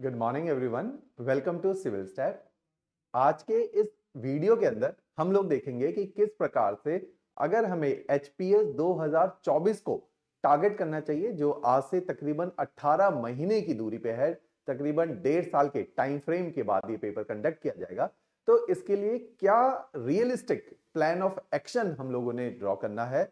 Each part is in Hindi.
Good morning everyone welcome to civil step आज के इस वीडियो के अंदर हम लोग देखेंगे कि किस प्रकार से अगर हमें एच 2024 को टारगेट करना चाहिए जो आज से तकरीबन 18 महीने की दूरी पे है तकरीबन डेढ़ साल के टाइम फ्रेम के बाद ये पेपर कंडक्ट किया जाएगा तो इसके लिए क्या रियलिस्टिक प्लान ऑफ एक्शन हम लोगों ने ड्रॉ करना है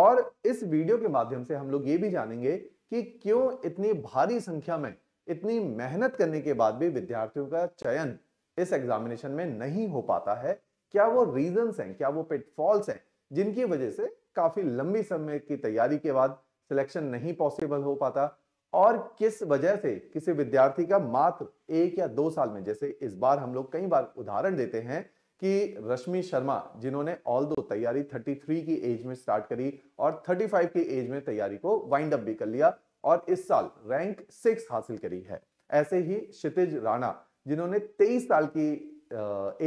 और इस वीडियो के माध्यम से हम लोग ये भी जानेंगे कि क्यों इतनी भारी संख्या में इतनी मेहनत करने के बाद भी विद्यार्थियों का चयन इस एग्जामिनेशन में नहीं हो पाता है क्या वो रीजंस हैं क्या वो पिटफॉल्स हैं जिनकी वजह से काफी लंबी समय की तैयारी के बाद सिलेक्शन नहीं पॉसिबल हो पाता और किस वजह से किसी विद्यार्थी का मात्र एक या दो साल में जैसे इस बार हम लोग कई बार उदाहरण देते हैं कि रश्मि शर्मा जिन्होंने ऑल दो तैयारी 33 की एज में स्टार्ट करी और 35 की एज में तैयारी को वाइंड अप भी कर लिया और इस साल रैंक सिक्स हासिल करी है ऐसे ही क्षितिज राणा जिन्होंने तेईस साल की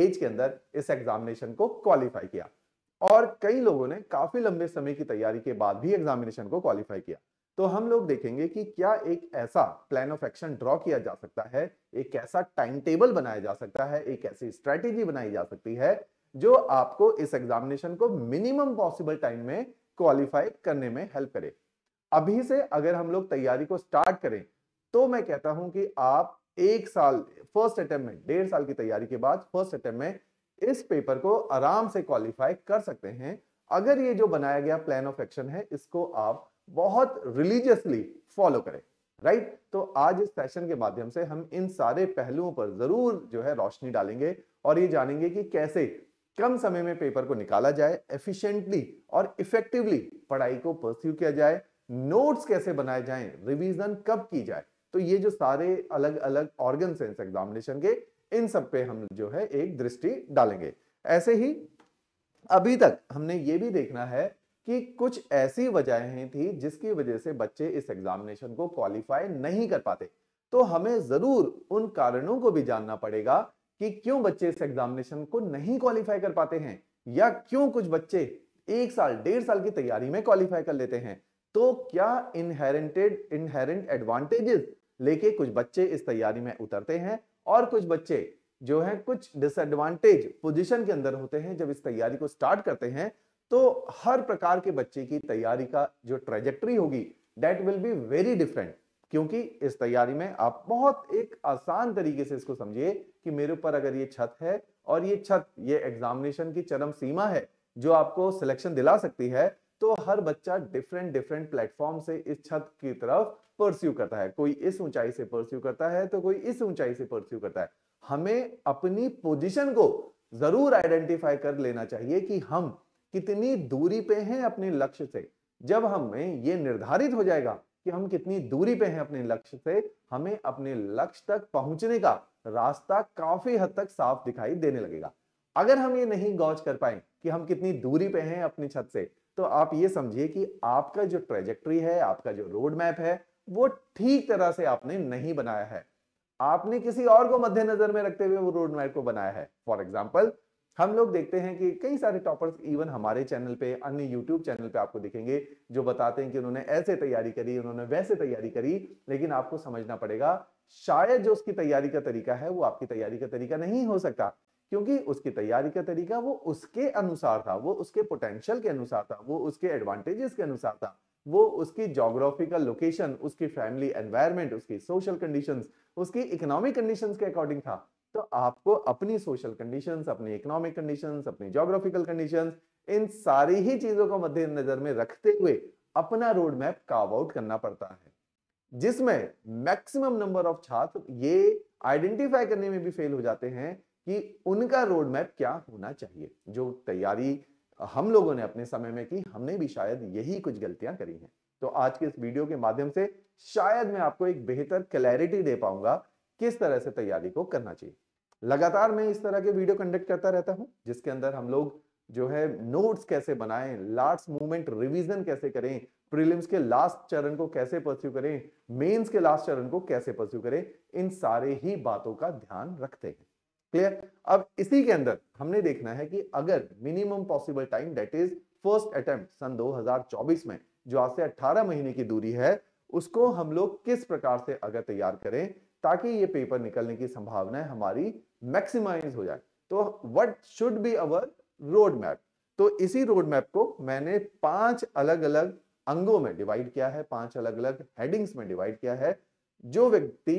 एज के अंदर इस एग्जामिनेशन को क्वालिफाई किया और कई लोगों ने काफी लंबे समय की तैयारी के बाद भी एग्जामिनेशन को क्वालिफाई किया तो हम लोग देखेंगे कि क्या एक ऐसा प्लान ऑफ एक्शन ड्रॉ किया जा सकता है एक ऐसा टाइम टेबल बनाया जा सकता है एक ऐसी स्ट्रेटेजी बनाई जा सकती है जो आपको इस एग्जामिनेशन को मिनिमम पॉसिबल टाइम में क्वालिफाई करने में हेल्प करे अभी से अगर हम लोग तैयारी को स्टार्ट करें तो मैं कहता हूं कि आप एक साल फर्स्ट अटेम्प्ट में डेढ़ साल की तैयारी के बाद फर्स्ट अटेम्प्ट में इस पेपर को आराम से क्वालिफाई कर सकते हैं अगर ये जो बनाया गया प्लान ऑफ एक्शन है इसको आप बहुत रिलीजियसली फॉलो करें राइट right? तो आज इस सेशन के माध्यम से हम इन सारे पहलुओं पर जरूर जो है रोशनी डालेंगे और ये जानेंगे कि कैसे कम समय में पेपर को निकाला जाए एफिशिएंटली और इफेक्टिवली पढ़ाई को परस्यू किया जाए नोट्स कैसे बनाए जाएं रिवीजन कब की जाए तो ये जो सारे अलग अलग ऑर्गन हैं एग्जामिनेशन के इन सब पे हम जो है एक दृष्टि डालेंगे ऐसे ही अभी तक हमने ये भी देखना है कि कुछ ऐसी वजहें थी जिसकी वजह से बच्चे इस एग्जामिनेशन को क्वालिफाई नहीं कर पाते तो हमें जरूर उन कारणों को भी जानना पड़ेगा कि क्यों बच्चे इस एग्जामिनेशन को नहीं क्वालिफाई कर पाते हैं या क्यों कुछ बच्चे एक साल डेढ़ साल की तैयारी में क्वालिफाई कर लेते हैं तो क्या इनहेरेंटेड इनहेरेंट एडवांटेजेस लेके कुछ बच्चे इस तैयारी में उतरते हैं और कुछ बच्चे जो है कुछ डिसएडवांटेज पोजीशन के अंदर होते हैं जब इस तैयारी को स्टार्ट करते हैं तो हर प्रकार के बच्चे की तैयारी का जो ट्रेजेक्ट्री होगी that will be very different क्योंकि इस तैयारी में आप बहुत एक आसान तरीके से इसको समझिए कि मेरे ऊपर अगर ये छत है और ये छत ये एग्जामिनेशन की चरम सीमा है जो आपको सिलेक्शन दिला सकती है तो हर बच्चा डिफरेंट डिफरेंट प्लेटफॉर्म से इस छत की तरफ परस्यू करता है कोई इस ऊंचाई से परस्यू करता है तो कोई इस ऊंचाई से परस्यू करता है हमें अपनी पोजिशन को जरूर आइडेंटिफाई कर लेना चाहिए कि हम कितनी दूरी पे हैं अपने लक्ष्य से जब हमें ये निर्धारित हो जाएगा कि हम कितनी दूरी पे हैं अपने लक्ष्य से हमें अपने लक्ष्य तक पहुंचने का रास्ता काफी हद तक साफ दिखाई देने लगेगा अगर हम ये नहीं गौज कर पाए कि हम कितनी दूरी पे हैं अपनी छत से तो आप ये समझिए कि आपका जो ट्रेजेक्ट्री है आपका जो रोड मैप है वो ठीक तरह से आपने नहीं बनाया है आपने किसी और को मद्देनजर में रखते हुए वो रोड मैप को बनाया है फॉर एग्जाम्पल हम लोग देखते हैं कि कई सारे टॉपर्स इवन हमारे चैनल पे अन्य यूट्यूब चैनल पे आपको दिखेंगे जो बताते हैं कि उन्होंने ऐसे तैयारी करी उन्होंने वैसे तैयारी करी लेकिन आपको समझना पड़ेगा शायद जो उसकी तैयारी का तरीका है वो आपकी तैयारी का तरीका नहीं हो सकता क्योंकि उसकी तैयारी का तरीका वो उसके अनुसार था वो उसके पोटेंशियल के अनुसार था वो उसके एडवांटेजेस के अनुसार था वो उसकी जोग्राफिकल लोकेशन उसकी फैमिली एनवायरमेंट उसकी सोशल कंडीशन उसकी इकोनॉमिक कंडीशन के अकॉर्डिंग था तो आपको अपनी सोशल कंडीशन अपनी इकोनॉमिक कंडीशन अपनी जोग्राफिकल कंडीशन इन सारी ही चीजों को मद्देनजर में रखते हुए अपना रोड मैप काव आउट करना पड़ता है जिसमें मैक्सिमम नंबर ऑफ छात्र ये आइडेंटिफाई करने में भी फेल हो जाते हैं कि उनका रोड मैप क्या होना चाहिए जो तैयारी हम लोगों ने अपने समय में की हमने भी शायद यही कुछ गलतियां करी हैं तो आज के इस वीडियो के माध्यम से शायद मैं आपको एक बेहतर क्लैरिटी दे पाऊंगा किस तरह से तैयारी को करना चाहिए लगातार मैं इस तरह के वीडियो कंडक्ट करता रहता हूं जिसके अंदर हम लोग जो है नोट्स कैसे बनाएं लास्ट मूवमेंट रिवीजन कैसे करें प्रीलिम्स के लास्ट चरण को कैसे परस्यू करें मेंस के लास्ट चरण को कैसे परस्यू करें इन सारे ही बातों का ध्यान रखते हैं क्लियर अब इसी के अंदर हमने देखना है कि अगर minimum possible time that is first attempt सन 2024 में जो आज से 18 महीने की दूरी है उसको हम लोग किस प्रकार से अगर तैयार करें ताकि ये पेपर निकलने की संभावना हमारी मैक्सिमाइज हो जाए तो what should be our road map तो इसी रोड मैप को मैंने पांच अलग अलग अंगों में डिवाइड किया है पांच अलग अलग हेडिंग्स में डिवाइड किया है जो व्यक्ति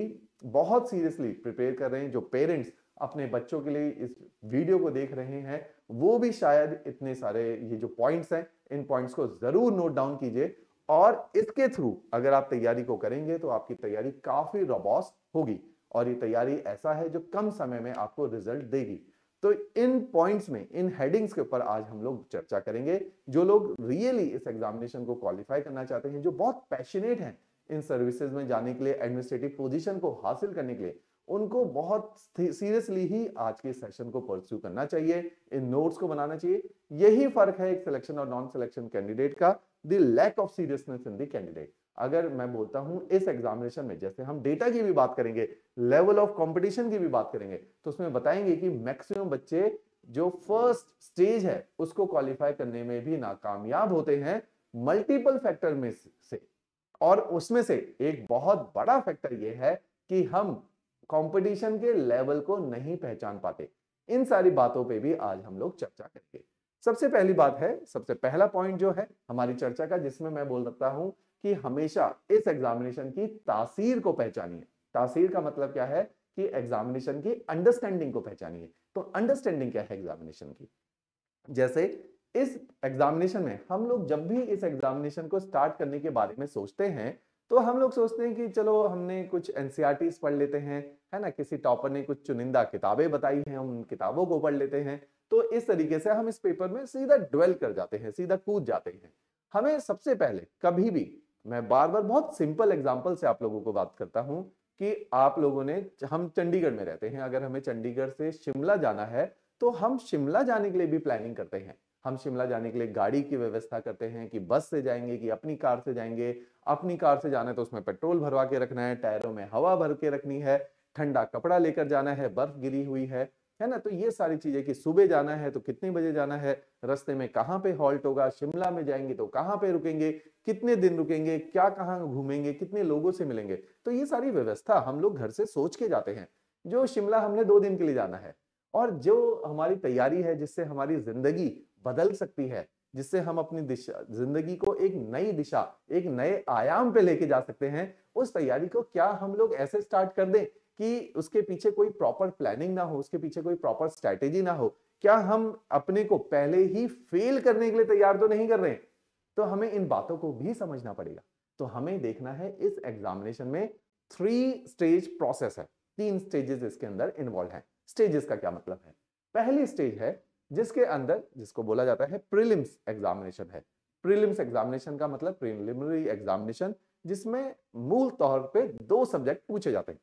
बहुत सीरियसली प्रिपेयर कर रहे हैं जो पेरेंट्स अपने बच्चों के लिए इस वीडियो को देख रहे हैं वो भी शायद इतने सारे ये जो पॉइंट्स हैं इन पॉइंट्स को जरूर नोट डाउन कीजिए और इसके थ्रू अगर आप तैयारी को करेंगे तो आपकी तैयारी काफी रोबॉस्ट होगी और ये तैयारी ऐसा है जो कम समय में आपको रिजल्ट देगी तो इन पॉइंट्स में इन हेडिंग्स के ऊपर आज हम लोग चर्चा करेंगे जो लोग रियली इस एग्जामिनेशन को क्वालिफाई करना चाहते हैं जो बहुत पैशनेट हैं इन सर्विसेज में जाने के लिए एडमिनिस्ट्रेटिव पोजीशन को हासिल करने के लिए उनको बहुत सीरियसली ही आज के सेशन को परस्यू करना चाहिए इन नोट्स को बनाना चाहिए यही फर्क है एक सिलेक्शन और नॉन सिलेक्शन कैंडिडेट का lack of seriousness in the candidate अगर मैं बोलता हूं इस एग्जामिनेशन में जैसे हम डेटा की भी बात करेंगे लेवल ऑफ कंपटीशन की भी बात करेंगे तो उसमें बताएंगे कि मैक्सिमम बच्चे जो फर्स्ट स्टेज है उसको क्वालिफाई करने में भी नाकामयाब होते हैं मल्टीपल फैक्टर में से और उसमें से एक बहुत बड़ा फैक्टर यह है कि हम कंपटीशन के लेवल को नहीं पहचान पाते इन सारी बातों पे भी आज हम लोग चर्चा करेंगे सबसे पहली बात है सबसे पहला पॉइंट जो है हमारी चर्चा का जिसमें मैं बोल सकता हूं कि हमेशा इस एग्जामिनेशन की तासीर को पहचानिए तासीर का मतलब क्या है कि एग्जामिनेशन की अंडरस्टैंडिंग को पहचानिए तो अंडरस्टैंडिंग क्या है एग्जामिनेशन की जैसे इस एग्जामिनेशन में हम लोग जब भी इस एग्जामिनेशन को स्टार्ट करने के बारे में सोचते हैं तो हम लोग सोचते हैं कि चलो हमने कुछ एनसीआरटीज e पढ़ लेते हैं है ना किसी टॉपर ने कुछ चुनिंदा किताबें बताई हैं हम उन किताबों को पढ़ लेते हैं तो इस तरीके से हम इस पेपर में सीधा ड्वेल कर जाते हैं सीधा कूद जाते हैं हमें सबसे पहले कभी भी मैं बार बार बहुत सिंपल एग्जाम्पल से आप लोगों को बात करता हूँ कि आप लोगों ने हम चंडीगढ़ में रहते हैं अगर हमें चंडीगढ़ से शिमला जाना है तो हम शिमला जाने के लिए भी प्लानिंग करते हैं हम शिमला जाने के लिए गाड़ी की व्यवस्था करते हैं कि बस से जाएंगे कि अपनी कार से जाएंगे अपनी कार से जाना है तो उसमें पेट्रोल भरवा के रखना है टायरों में हवा भर के रखनी है ठंडा कपड़ा लेकर जाना है बर्फ गिरी हुई है है ना तो ये सारी चीजें कि सुबह जाना है तो कितने बजे जाना है रास्ते में कहाँ पे हॉल्ट होगा शिमला में जाएंगे तो कहाँ पे रुकेंगे कितने दिन रुकेंगे क्या कहाँ घूमेंगे कितने लोगों से मिलेंगे तो ये सारी व्यवस्था हम लोग घर से सोच के जाते हैं जो शिमला हमने दो दिन के लिए जाना है और जो हमारी तैयारी है जिससे हमारी जिंदगी बदल सकती है जिससे हम अपनी दिशा जिंदगी को एक नई दिशा एक नए आयाम पे लेके जा सकते हैं उस तैयारी को क्या हम लोग ऐसे स्टार्ट कर दें कि उसके पीछे कोई प्रॉपर प्लानिंग ना हो उसके पीछे कोई प्रॉपर स्ट्रैटेजी ना हो क्या हम अपने को पहले ही फेल करने के लिए तैयार तो नहीं कर रहे तो हमें इन बातों को भी समझना पड़ेगा तो हमें देखना है इस एग्जामिनेशन में थ्री स्टेज प्रोसेस है तीन स्टेजेस इसके अंदर इन्वॉल्व है स्टेजेस का क्या मतलब है पहली स्टेज है जिसके अंदर जिसको बोला जाता है प्रिलिम्स एग्जामिनेशन है प्रिलिम्स एग्जामिनेशन का मतलब प्रिलिमिनरी एग्जामिनेशन जिसमें मूल तौर पे दो सब्जेक्ट पूछे जाते हैं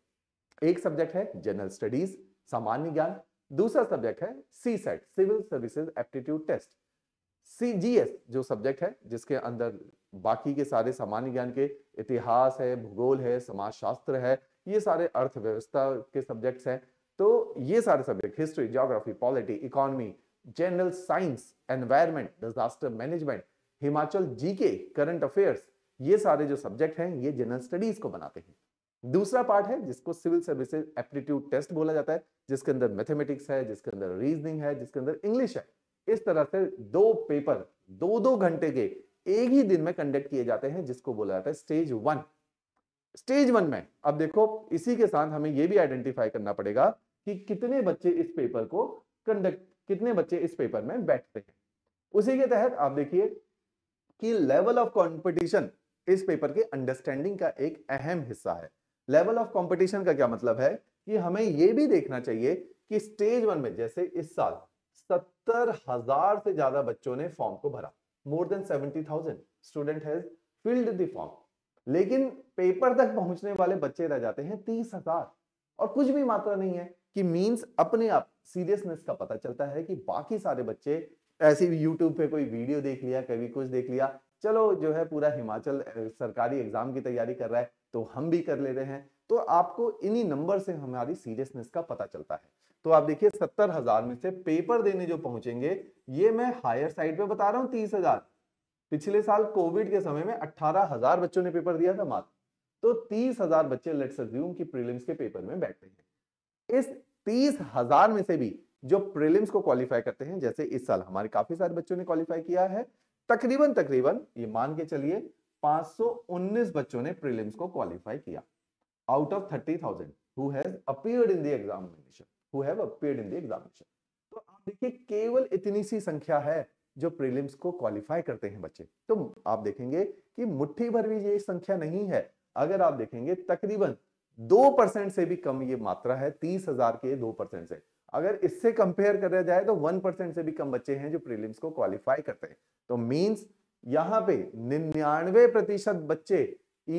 एक सब्जेक्ट है जनरल स्टडीज सामान्य ज्ञान दूसरा सब्जेक्ट है CSAT civil services aptitude test CGS जो सब्जेक्ट है जिसके अंदर बाकी के सारे सामान्य ज्ञान के इतिहास है भूगोल है समाजशास्त्र है ये सारे अर्थव्यवस्था के सब्जेक्ट्स हैं तो ये सारे subject history geography polity economy general science environment disaster management Himachal GK current affairs ये सारे जो सब्जेक्ट हैं ये जनरल स्टडीज को बनाते हैं दूसरा पार्ट है जिसको सिविल सर्विसेज एप्टीट्यूड टेस्ट बोला जाता है जिसके अंदर मैथमेटिक्स है जिसके अंदर रीजनिंग है जिसके अंदर इंग्लिश है इस तरह से दो पेपर दो दो घंटे के एक ही दिन में कंडक्ट किए जाते हैं जिसको बोला जाता है स्टेज वन स्टेज वन में अब देखो इसी के साथ हमें यह भी आइडेंटिफाई करना पड़ेगा कि कितने बच्चे इस पेपर को कंडक्ट कितने बच्चे इस पेपर में बैठते हैं उसी के तहत आप देखिए कि लेवल ऑफ कंपटीशन इस पेपर के अंडरस्टैंडिंग का एक अहम हिस्सा है लेवल ऑफ कंपटीशन का क्या मतलब है कि हमें यह भी देखना चाहिए कि स्टेज वन में जैसे इस साल सत्तर हजार से ज्यादा बच्चों ने फॉर्म को भरा more than seventy thousand student has filled the form लेकिन पेपर तक पहुंचने वाले बच्चे रह जाते हैं तीस हजार और कुछ भी मात्रा नहीं है कि मींस अपने आप सीरियसनेस का पता चलता है कि बाकी सारे बच्चे ऐसे भी यूट्यूब पे कोई वीडियो देख लिया कभी कुछ देख लिया चलो जो है पूरा हिमाचल सरकारी एग्जाम की तैयारी कर रहा है तो हम भी कर ले रहे हैं तो आपको इन्हीं नंबर से हमारी सीरियसनेस का पता चलता है तो आप देखिए सत्तर हजार में से पेपर देने जो पहुंचेंगे ये मैं हायर साइड पे बता रहा हूं तीस हजार पिछले साल कोविड के समय में अट्ठारह हजार बच्चों ने पेपर दिया था मात्र तो तीस हजार बच्चे लेट्स अज्यूम कि प्रीलिम्स के पेपर में बैठते हैं इस तीस हजार में से भी जो प्रीलिम्स को क्वालिफाई करते हैं जैसे इस साल हमारे काफी सारे बच्चों ने क्वालिफाई किया है तकरीबन तकरीबन ये मान के चलिए 519 बच्चों ने प्रीलिम्स को क्वालिफाई किया out of 30,000 who has appeared in the examination who have appeared in the examination तो आप देखिए केवल इतनी सी संख्या है जो प्रीलिम्स को क्वालिफाई करते हैं बच्चे तो आप देखेंगे कि मुट्ठी भर भी ये संख्या नहीं है अगर आप देखेंगे तकरीबन दो परसेंट से भी कम ये मात्रा है तीस हजार के दो परसेंट से अगर इससे कंपेयर कर जाए तो वन परसेंट से भी कम बच्चे हैं जो प्रीलिम्स को क्वालिफाई करते हैं तो मींस यहां पे निन्यानवे प्रतिशत बच्चे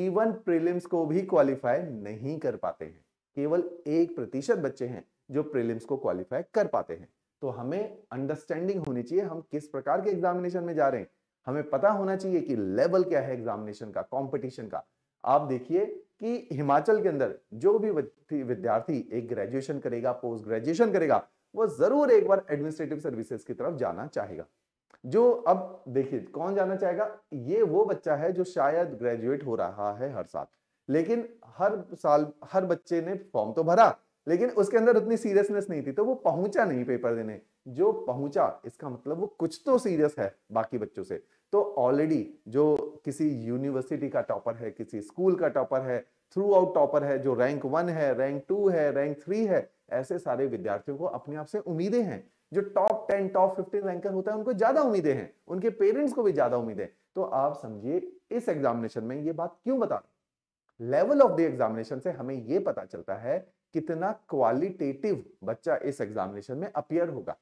इवन प्रीलिम्स को भी क्वालिफाई नहीं कर पाते हैं केवल एक प्रतिशत बच्चे हैं जो प्रीलिम्स को क्वालिफाई कर पाते हैं तो हमें अंडरस्टैंडिंग होनी चाहिए हम किस प्रकार के एग्जामिनेशन में जा रहे हैं हमें पता होना चाहिए कि लेवल क्या है एग्जामिनेशन का कॉम्पिटिशन का आप देखिए कि हिमाचल के अंदर जो भी विद्यार्थी एक ग्रेजुएशन करेगा पोस्ट ग्रेजुएशन करेगा वो जरूर एक बार एडमिनिस्ट्रेटिव सर्विसेज की तरफ जाना चाहेगा जो अब देखिए कौन जाना चाहेगा ये वो बच्चा है जो शायद ग्रेजुएट हो रहा है हर साल लेकिन हर साल हर बच्चे ने फॉर्म तो भरा लेकिन उसके अंदर उतनी सीरियसनेस नहीं थी तो वो पहुंचा नहीं पेपर देने जो पहुंचा इसका मतलब वो कुछ तो सीरियस है बाकी बच्चों से तो ऑलरेडी जो किसी यूनिवर्सिटी का टॉपर है किसी स्कूल का टॉपर है थ्रू आउट टॉपर है जो रैंक वन है रैंक टू है रैंक थ्री है ऐसे सारे विद्यार्थियों को अपने आप से उम्मीदें हैं जो top ten top fifteen ranker होता है उनको ज्यादा उम्मीदें हैं उनके पेरेंट्स को भी ज्यादा उम्मीदें तो आप समझिए इस एग्जामिनेशन में ये बात क्यों बता लेवल ऑफ द एग्जामिनेशन से हमें ये पता चलता है कितना क्वालिटेटिव बच्चा इस एग्जामिनेशन में अपियर होगा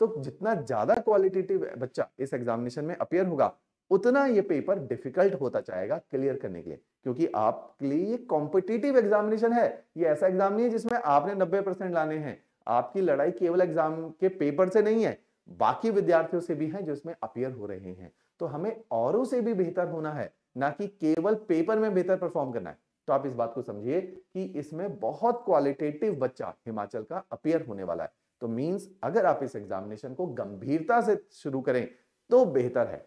तो जितना ज्यादा क्वालिटेटिव बच्चा इस एग्जामिनेशन में अपियर होगा उतना ये पेपर डिफिकल्ट होता जाएगा क्लियर करने के लिए क्योंकि आपके लिए ये कॉम्पिटेटिव एग्जामिनेशन है ये ऐसा एग्जाम नहीं है जिसमें आपने 90 परसेंट लाने हैं आपकी लड़ाई केवल एग्जाम के पेपर से नहीं है बाकी विद्यार्थियों से भी है जो इसमें अपियर हो रहे हैं तो हमें औरों से भी बेहतर होना है ना कि केवल पेपर में बेहतर परफॉर्म करना है तो आप इस बात को समझिए कि इसमें बहुत क्वालिटेटिव बच्चा हिमाचल का अपियर होने वाला है तो मींस अगर आप इस एग्जामिनेशन को गंभीरता से शुरू करें तो बेहतर है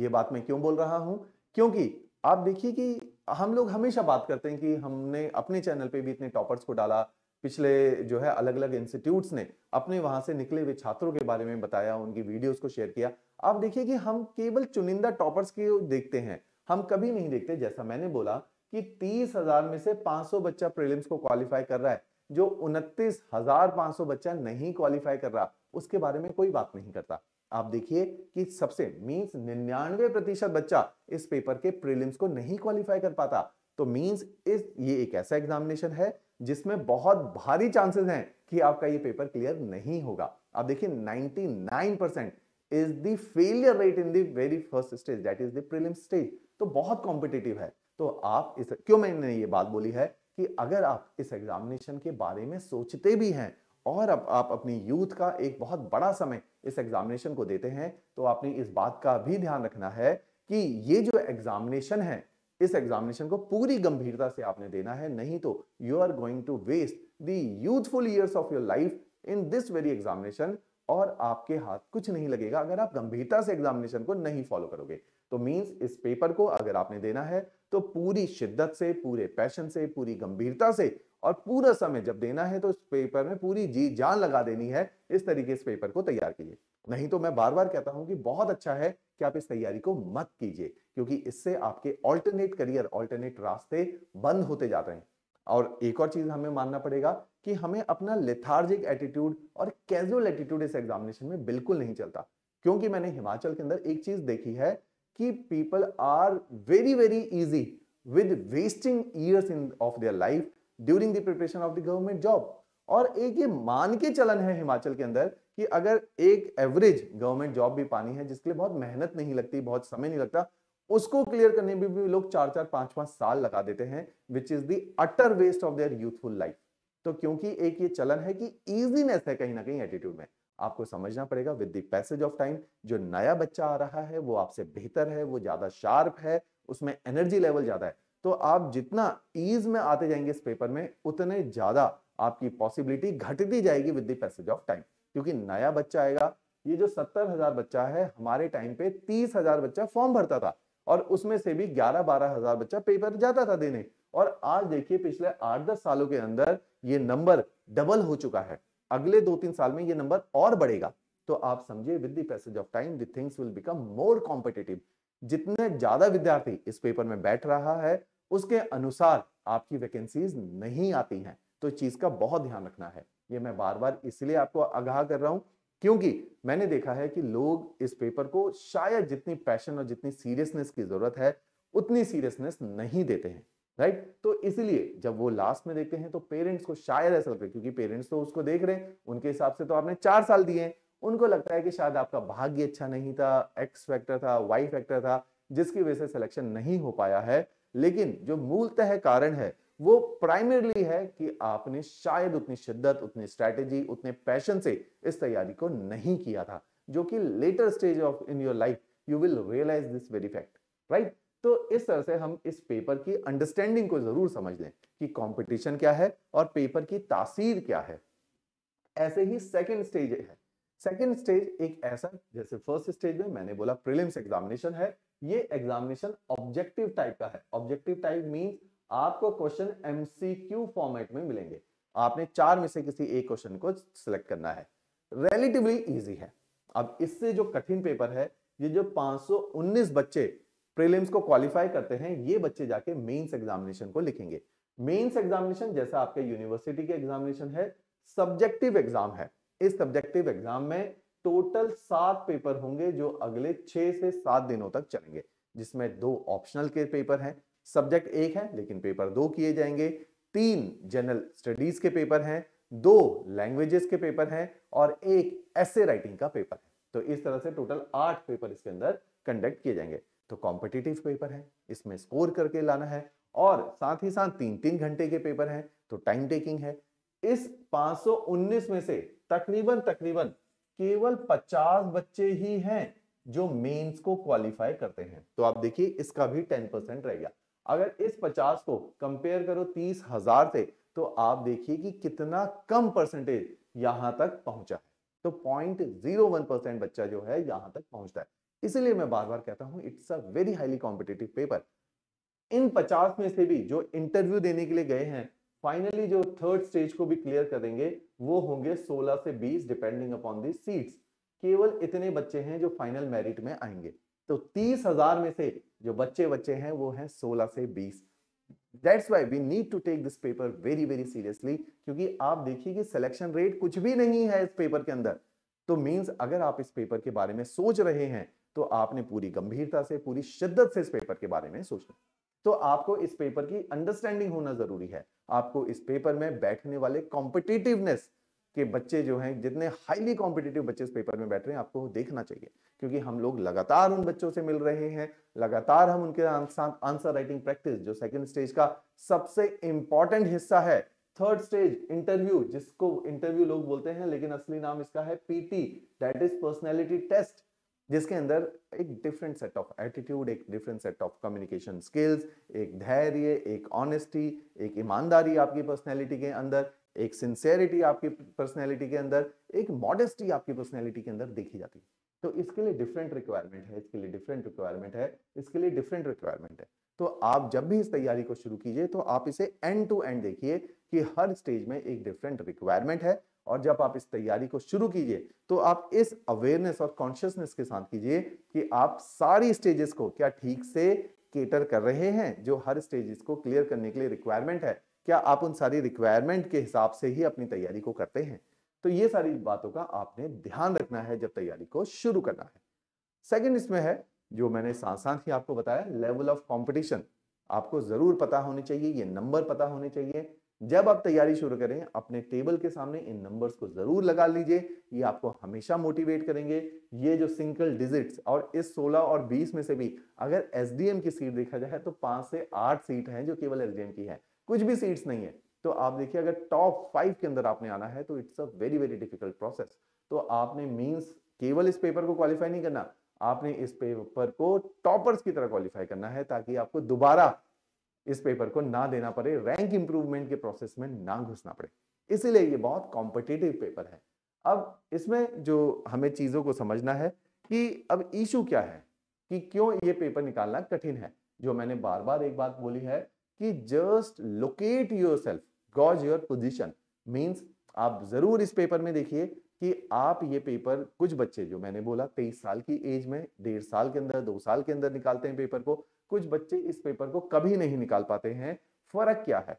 ये बात मैं क्यों बोल रहा हूं क्योंकि आप देखिए कि हम लोग हमेशा बात करते हैं कि हमने अपने चैनल पे भी इतने टॉपर्स को डाला पिछले जो है अलग अलग इंस्टीट्यूट्स ने अपने वहां से निकले हुए छात्रों के बारे में बताया उनकी वीडियोस को शेयर किया आप देखिए कि हम केवल चुनिंदा टॉपर्स की देखते हैं हम कभी नहीं देखते जैसा मैंने बोला कि तीस हजार में से 500 बच्चा प्रीलिम्स को क्वालिफाई कर रहा है जो उनतीस हजार पांच सौ बच्चा नहीं क्वालिफाई कर रहा उसके बारे में कोई बात नहीं करता आप देखिए कि सबसे मींस निन्यानवे प्रतिशत बच्चा इस पेपर के प्रीलिम्स को नहीं क्वालिफाई कर पाता तो मींस इस ये एक ऐसा एग्जामिनेशन है जिसमें बहुत भारी चांसेस हैं कि आपका ये पेपर क्लियर नहीं होगा आप देखिए 99 percent is failure rate in very first stage that is दिलिम स्टेज तो बहुत कॉम्पिटेटिव है तो आप इस क्यों मैंने ये बात बोली है कि अगर आप इस एग्जामिनेशन के बारे में सोचते भी हैं और अब आप अपनी यूथ का एक बहुत बड़ा समय इस एग्जामिनेशन को देते हैं तो आपने इस बात का भी ध्यान रखना है कि ये जो एग्जामिनेशन है इस एग्जामिनेशन को पूरी गंभीरता से आपने देना है नहीं तो you are going to waste the youthful years of your life in this very examination और आपके हाथ कुछ नहीं लगेगा अगर आप गंभीरता से एग्जामिनेशन को नहीं फॉलो करोगे तो मींस इस पेपर को अगर आपने देना है तो पूरी शिद्दत से पूरे पैशन से पूरी गंभीरता से और पूरा समय जब देना है तो इस पेपर में पूरी जी जान लगा देनी है इस तरीके से पेपर को तैयार कीजिए नहीं तो मैं बार बार कहता हूं कि बहुत अच्छा है कि आप इस तैयारी को मत कीजिए क्योंकि इससे आपके ऑल्टरनेट करियर ऑल्टरनेट रास्ते बंद होते जाते हैं और एक और चीज हमें मानना पड़ेगा कि हमें अपना लिथार्जिक एटीट्यूड और कैजुअल एटीट्यूड इस एग्जामिनेशन में बिल्कुल नहीं चलता क्योंकि मैंने हिमाचल के अंदर एक चीज देखी है कि people are very very easy with wasting years in of their life during the preparation of the government job और एक ये मान के चलन है हिमाचल के अंदर कि अगर एक एवरेज गवर्नमेंट जॉब भी पानी है जिसके लिए बहुत मेहनत नहीं लगती बहुत समय नहीं लगता उसको क्लियर करने में भी लोग चार चार पांच पांच साल लगा देते हैं which is the utter waste of their youthful life तो क्योंकि एक ये चलन है कि इजीनेस है कहीं ना कहीं एटीट्यूड में आपको समझना पड़ेगा with the passage of time जो नया बच्चा आ रहा है वो आपसे बेहतर है वो ज्यादा शार्प है उसमें एनर्जी लेवल ज्यादा है तो आप जितना ईज में आते जाएंगे इस पेपर में उतने ज्यादा आपकी पॉसिबिलिटी घटती जाएगी with the passage of time क्योंकि नया बच्चा आएगा ये जो सत्तर हजार बच्चा है हमारे टाइम पे तीस हजार बच्चा फॉर्म भरता था और उसमें से भी ग्यारह बारह हजार बच्चा पेपर जाता था देने और आज देखिए पिछले आठ दस सालों के अंदर ये नंबर डबल हो चुका है अगले दो तीन साल में ये नंबर और बढ़ेगा तो आप समझिए with the passage of time things will become more competitive जितने ज्यादा विद्यार्थी इस पेपर में बैठ रहा है उसके अनुसार आपकी वैकेंसीज नहीं आती हैं तो चीज का बहुत ध्यान रखना है ये मैं बार बार इसलिए आपको आगाह कर रहा हूं क्योंकि मैंने देखा है कि लोग इस पेपर को शायद जितनी पैशन और जितनी सीरियसनेस की जरूरत है उतनी सीरियसनेस नहीं देते हैं राइट तो इसलिए जब वो लास्ट में देखते हैं तो पेरेंट्स को शायद ऐसा लगता है क्योंकि पेरेंट्स तो उसको देख रहे हैं उनके हिसाब से तो आपने चार साल दिए हैं उनको लगता है कि शायद आपका भाग्य अच्छा नहीं था एक्स फैक्टर था वाई फैक्टर था जिसकी वजह से सिलेक्शन नहीं हो पाया है लेकिन जो मूलतः कारण है वो प्राइमरली है कि आपने शायद उतनी शिद्दत उतनी स्ट्रैटेजी उतने पैशन से इस तैयारी को नहीं किया था जो कि later stage of in your life you will realize this very fact right तो इस तरह से हम इस पेपर की अंडरस्टैंडिंग को जरूर समझ लें कि कंपटीशन क्या है और पेपर की तासीर क्या है ऐसे ही सेकंड स्टेज है सेकंड स्टेज एक ऐसा जैसे फर्स्ट स्टेज में मैंने बोला प्रिलिम्स एग्जामिनेशन है ये एग्जामिनेशन ऑब्जेक्टिव टाइप का है ऑब्जेक्टिव टाइप मींस आपको क्वेश्चन एमसीक्यू फॉर्मेट में मिलेंगे आपने चार में से किसी एक क्वेश्चन को सिलेक्ट करना है रिलेटिवली इजी है अब इससे जो कठिन पेपर है ये जो 519 बच्चे प्रीलिम्स को क्वालिफाई करते हैं ये बच्चे जाके मेंस एग्जामिनेशन को लिखेंगे मेंस एग्जामिनेशन जैसा आपके यूनिवर्सिटी के एग्जामिनेशन है सब्जेक्टिव एग्जाम है इस सब्जेक्टिव एग्जाम में टोटल सात पेपर होंगे जो अगले छह से सात दिनों तक चलेंगे जिसमें दो ऑप्शनल के पेपर हैं सब्जेक्ट एक है लेकिन पेपर दो किए जाएंगे तीन जनरल स्टडीज के पेपर हैं दो लैंग्वेजेस के पेपर हैं और एक ऐसे राइटिंग का पेपर है तो इस तरह से टोटल आठ पेपर इसके अंदर कंडक्ट किए जाएंगे तो कॉम्पिटिटिव पेपर है इसमें स्कोर करके लाना है और साथ ही साथ तीन तीन घंटे के पेपर हैं तो टाइम टेकिंग है इस 519 में से तकरीबन तकरीबन केवल 50 बच्चे ही हैं जो मेंस को क्वालिफाई करते हैं तो आप देखिए इसका भी 10 परसेंट रहेगा अगर इस 50 को कंपेयर करो तीस हजार से तो आप देखिए कि कितना कम परसेंटेज यहां तक पहुंचा है तो पॉइंट जीरो वन परसेंट बच्चा जो है यहां तक पहुंचता है इसलिए मैं बार बार कहता हूं it's a very highly competitive paper इन 50 में से भी जो इंटरव्यू देने के लिए गए हैं फाइनली जो थर्ड स्टेज को भी क्लियर करेंगे वो होंगे सोलह से बीस डिपेंडिंग अपॉन दीट्स सीट्स केवल इतने बच्चे हैं जो फाइनल मेरिट में आएंगे तो तीस हजार में से जो बच्चे बच्चे हैं वो हैं सोलह से बीस that's why we need to take this paper very very seriously क्योंकि आप देखिए कि सिलेक्शन रेट कुछ भी नहीं है इस पेपर के अंदर तो मीन्स अगर आप इस पेपर के बारे में सोच रहे हैं तो आपने पूरी गंभीरता से पूरी शिद्दत से इस पेपर के बारे में सोचना तो आपको इस पेपर की अंडरस्टैंडिंग होना जरूरी है आपको इस पेपर में बैठने वाले कॉम्पिटेटिवनेस के बच्चे जो हैं जितने हाईली कॉम्पिटेटिव बच्चे इस पेपर में बैठ रहे हैं आपको देखना चाहिए क्योंकि हम लोग लगातार उन बच्चों से मिल रहे हैं लगातार हम उनके साथ आंसर राइटिंग प्रैक्टिस जो सेकेंड स्टेज का सबसे इंपॉर्टेंट हिस्सा है थर्ड स्टेज इंटरव्यू जिसको इंटरव्यू लोग बोलते हैं लेकिन असली नाम इसका है PT that is personality test जिसके अंदर एक डिफरेंट सेट ऑफ एटीट्यूड एक different set of communication skills एक धैर्य एक ऑनेस्टी एक ईमानदारी आपकी पर्सनैलिटी के अंदर एक सिंसेरिटी आपकी पर्सनैलिटी के अंदर एक मॉडेस्टी आपकी पर्सनैलिटी के अंदर देखी जाती है तो इसके लिए डिफरेंट रिक्वायरमेंट है इसके लिए डिफरेंट रिक्वायरमेंट है इसके लिए डिफरेंट रिक्वायरमेंट है तो आप जब भी इस तैयारी को शुरू कीजिए तो आप इसे एंड टू एंड देखिए कि हर स्टेज में एक डिफरेंट रिक्वायरमेंट है और जब आप इस तैयारी को शुरू कीजिए तो आप इस अवेयरनेस और कॉन्शियसनेस के साथ कीजिए कि आप सारी स्टेजेस को क्या ठीक से केटर कर रहे हैं जो हर स्टेजेस को क्लियर करने के लिए रिक्वायरमेंट है क्या आप उन सारी रिक्वायरमेंट के हिसाब से ही अपनी तैयारी को करते हैं तो ये सारी बातों का आपने ध्यान रखना है जब तैयारी को शुरू करना है सेकंड इसमें है जो मैंने साथ साथ ही आपको बताया लेवल ऑफ कंपटीशन आपको जरूर पता होने चाहिए ये नंबर पता होने चाहिए जब आप तैयारी शुरू करें अपने टेबल के सामने इन नंबर्स को जरूर लगा लीजिए ये आपको हमेशा मोटिवेट करेंगे ये जो सिंगल डिजिट्स और इस 16 और 20 में से भी अगर एसडीएम की सीट देखा जाए तो पांच से आठ सीट हैं जो केवल एसडीएम की है कुछ भी सीट्स नहीं है तो आप देखिए अगर टॉप फाइव के अंदर आपने आना है तो it's a very very difficult process तो आपने मीन्स केवल इस पेपर को क्वालिफाई नहीं करना आपने इस पेपर को टॉपर्स की तरह क्वालिफाई करना है ताकि आपको दोबारा इस पेपर को ना देना पड़े रैंक इंप्रूवमेंट के प्रोसेस में ना घुसना पड़े इसीलिए ये बहुत कॉम्पिटेटिव पेपर है अब इसमें जो हमें चीज़ों को समझना है कि अब इशू क्या है कि क्यों ये पेपर निकालना कठिन है जो मैंने बार बार एक बात बोली है कि just locate yourself gauge your position means आप जरूर इस पेपर में देखिए कि आप ये पेपर कुछ बच्चे जो मैंने बोला तेईस साल की एज में डेढ़ साल के अंदर दो साल के अंदर निकालते हैं पेपर को कुछ बच्चे इस पेपर को कभी नहीं निकाल पाते हैं फर्क क्या है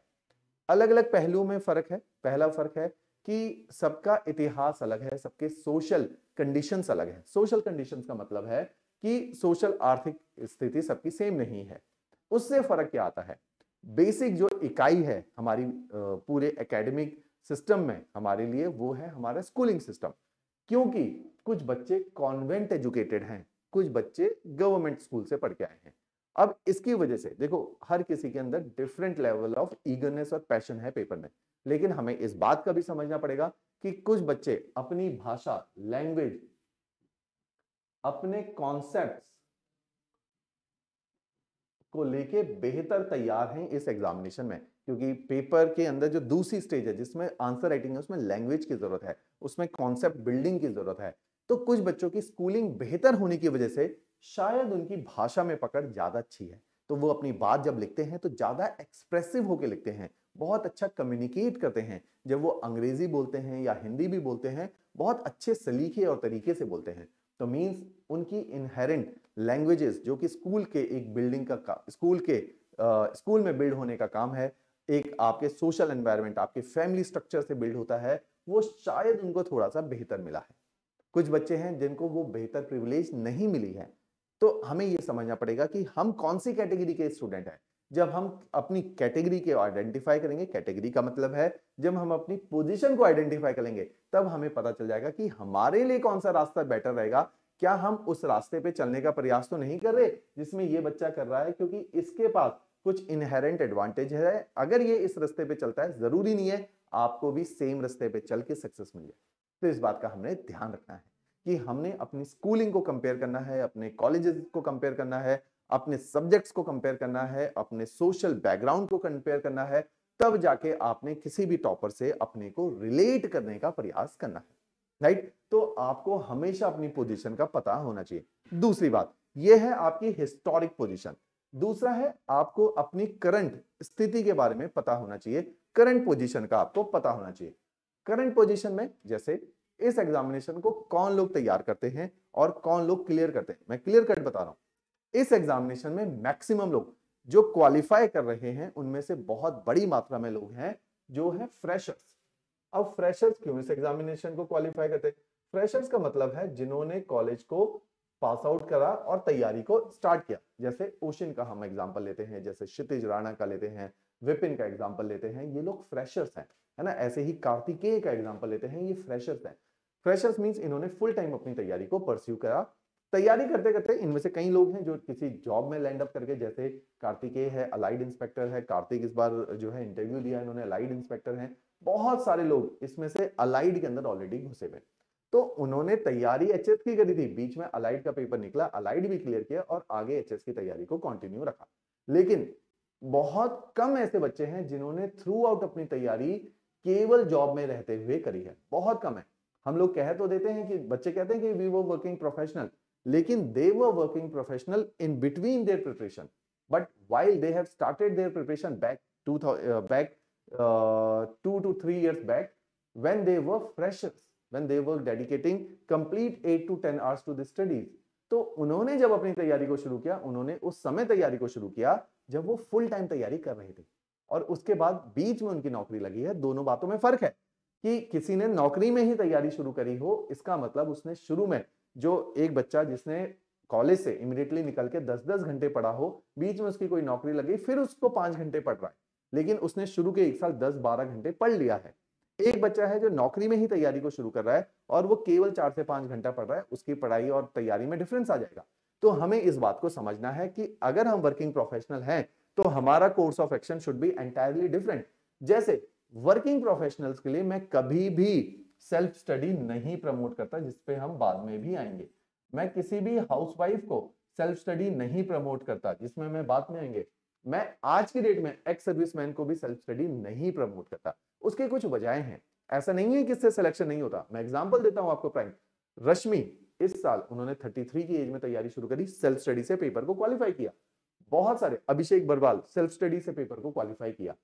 अलग अलग पहलुओं में फर्क है पहला फर्क है कि सबका इतिहास अलग है सबके सोशल कंडीशन अलग है सोशल कंडीशन का मतलब है कि सोशल आर्थिक स्थिति सबकी सेम नहीं है उससे फर्क क्या आता है बेसिक जो इकाई है हमारी पूरे एकेडमिक सिस्टम में हमारे लिए वो है हमारा स्कूलिंग सिस्टम क्योंकि कुछ बच्चे कॉन्वेंट एजुकेटेड हैं कुछ बच्चे गवर्नमेंट स्कूल से पढ़ के आए हैं अब इसकी वजह से देखो हर किसी के अंदर डिफरेंट लेवल ऑफ ईगरनेस और पैशन है पेपर में लेकिन हमें इस बात का भी समझना पड़ेगा कि कुछ बच्चे अपनी भाषा लैंग्वेज अपने कॉन्सेप्ट्स को लेके बेहतर तैयार हैं इस एग्जामिनेशन में क्योंकि पेपर के अंदर जो दूसरी स्टेज है जिसमें आंसर राइटिंग है उसमें लैंग्वेज की जरूरत है उसमें कॉन्सेप्ट बिल्डिंग की जरूरत है तो कुछ बच्चों की स्कूलिंग बेहतर होने की वजह से शायद उनकी भाषा में पकड़ ज़्यादा अच्छी है तो वो अपनी बात जब लिखते हैं तो ज़्यादा एक्सप्रेसिव होकर लिखते हैं बहुत अच्छा कम्युनिकेट करते हैं जब वो अंग्रेजी बोलते हैं या हिंदी भी बोलते हैं बहुत अच्छे सलीके और तरीके से बोलते हैं तो मीन्स उनकी इनहेरेंट लैंग्वेजेस जो कि स्कूल के एक बिल्डिंग का काम स्कूल के स्कूल uh, में बिल्ड होने का काम है एक आपके सोशल एनवायरनमेंट आपके फैमिली स्ट्रक्चर से बिल्ड होता है वो शायद उनको थोड़ा सा बेहतर मिला है कुछ बच्चे हैं जिनको वो बेहतर प्रिविलेज नहीं मिली है तो हमें ये समझना पड़ेगा कि हम कौन सी कैटेगरी के स्टूडेंट हैं जब हम अपनी कैटेगरी के आइडेंटिफाई करेंगे कैटेगरी का मतलब है जब हम अपनी पोजीशन को आइडेंटिफाई करेंगे तब हमें पता चल जाएगा कि हमारे लिए कौन सा रास्ता बेटर रहेगा क्या हम उस रास्ते पे चलने का प्रयास तो नहीं कर रहे जिसमें ये बच्चा कर रहा है क्योंकि इसके पास कुछ इनहेरेंट एडवांटेज है अगर ये इस रास्ते पे चलता है जरूरी नहीं है आपको भी सेम रास्ते पे चल के सक्सेस मिल जाए तो इस बात का हमने ध्यान रखना है कि हमने अपनी स्कूलिंग को कंपेयर करना है अपने कॉलेजेस को कंपेयर करना है अपने सब्जेक्ट्स को कंपेयर करना है अपने सोशल बैकग्राउंड को कंपेयर करना है तब जाके आपने किसी भी टॉपर से अपने को रिलेट करने का प्रयास करना है राइट तो आपको हमेशा अपनी पोजीशन का पता होना चाहिए दूसरी बात यह है आपकी हिस्टोरिक पोजीशन दूसरा है आपको अपनी करंट स्थिति के बारे में पता होना चाहिए करंट पोजीशन का आपको पता होना चाहिए करंट पोजीशन में जैसे इस एग्जामिनेशन को कौन लोग तैयार करते हैं और कौन लोग क्लियर करते हैं मैं क्लियर कट बता रहा हूं इस एग्जामिनेशन में मैक्सिमम लोग जो क्वालिफाई कर रहे हैं उनमें से बहुत बड़ी मात्रा में लोग हैं जो है फ्रेशर्स अब फ्रेशर्स क्यों इस एग्जामिनेशन को क्वालिफाई करते फ्रेशर्स का मतलब है जिन्होंने कॉलेज को पास आउट करा और तैयारी को स्टार्ट किया जैसे ओशिन का हम एग्जाम्पल लेते हैं जैसे क्षितिज राणा का लेते हैं विपिन का एग्जाम्पल लेते हैं ये लोग फ्रेशर्स हैं है ना ऐसे ही कार्तिकेय का एग्जाम्पल लेते हैं ये फ्रेशर्स हैं फ्रेशर्स मीन्स इन्होंने फुल टाइम अपनी तैयारी को परस्यू करा तैयारी करते करते इनमें से कई लोग हैं जो किसी जॉब में लैंड अप करके जैसे कार्तिकेय है अलाइड इंस्पेक्टर है कार्तिक इस बार जो है इंटरव्यू दिया इन्होंने अलाइड इंस्पेक्टर है बहुत सारे लोग इसमें से अलाइड के अंदर ऑलरेडी घुसे हुए तो उन्होंने तैयारी एच की करी थी बीच में अलाइड का पेपर निकला अलाइड भी क्लियर किया और आगे एच की तैयारी को कंटिन्यू रखा लेकिन बहुत कम ऐसे बच्चे हैं जिन्होंने थ्रू आउट अपनी तैयारी केवल जॉब में रहते हुए करी है बहुत कम है हम लोग कह तो देते हैं कि बच्चे कहते हैं कि वी वो वर्किंग प्रोफेशनल लेकिन दे वो working professional in between their preparation but while they have started their preparation back to back Uh, two to three years back when they were freshers when they were dedicating complete eight to ten hours to the studies तो उन्होंने जब अपनी तैयारी को शुरू किया उन्होंने उस समय तैयारी को शुरू किया जब वो फुल टाइम तैयारी कर रहे थे और उसके बाद बीच में उनकी नौकरी लगी है दोनों बातों में फर्क है कि किसी ने नौकरी में ही तैयारी शुरू करी हो इसका मतलब उसने शुरू में जो एक बच्चा जिसने कॉलेज से इमिडिएटली निकल के दस दस घंटे पढ़ा हो बीच में उसकी कोई नौकरी लगी फिर उसको पांच घंटे पढ़ रहा है लेकिन उसने शुरू के एक साल दस बारह घंटे पढ़ लिया है एक बच्चा है जो नौकरी में ही तैयारी को शुरू कर रहा है और वो केवल चार से पांच घंटा पढ़ रहा है उसकी पढ़ाई और तैयारी में डिफरेंस आ जाएगा तो हमें इस बात को समझना है कि अगर हम वर्किंग प्रोफेशनल हैं तो हमारा course of action should be entirely different जैसे वर्किंग प्रोफेशनल्स के लिए मैं कभी भी सेल्फ स्टडी नहीं प्रमोट करता जिसपे हम बाद में भी आएंगे मैं किसी भी हाउसवाइफ को सेल्फ स्टडी नहीं प्रमोट करता जिसमें मैं बाद में आएंगे मैं आज की डेट में एक्स सर्विसमैन को भी सेल्फ स्टडी नहीं प्रमोट करता उसके कुछ वजह हैं ऐसा नहीं है कि इससे सिलेक्शन नहीं होता मैं एग्जाम्पल देता हूं आपको प्राइम रश्मि इस साल उन्होंने 33 की एज में तैयारी शुरू करी सेल्फ स्टडी से पेपर को क्वालिफाई किया बहुत सारे अभिषेक बरवाल सेल्फ स्टडी से पेपर को क्वालिफाई किया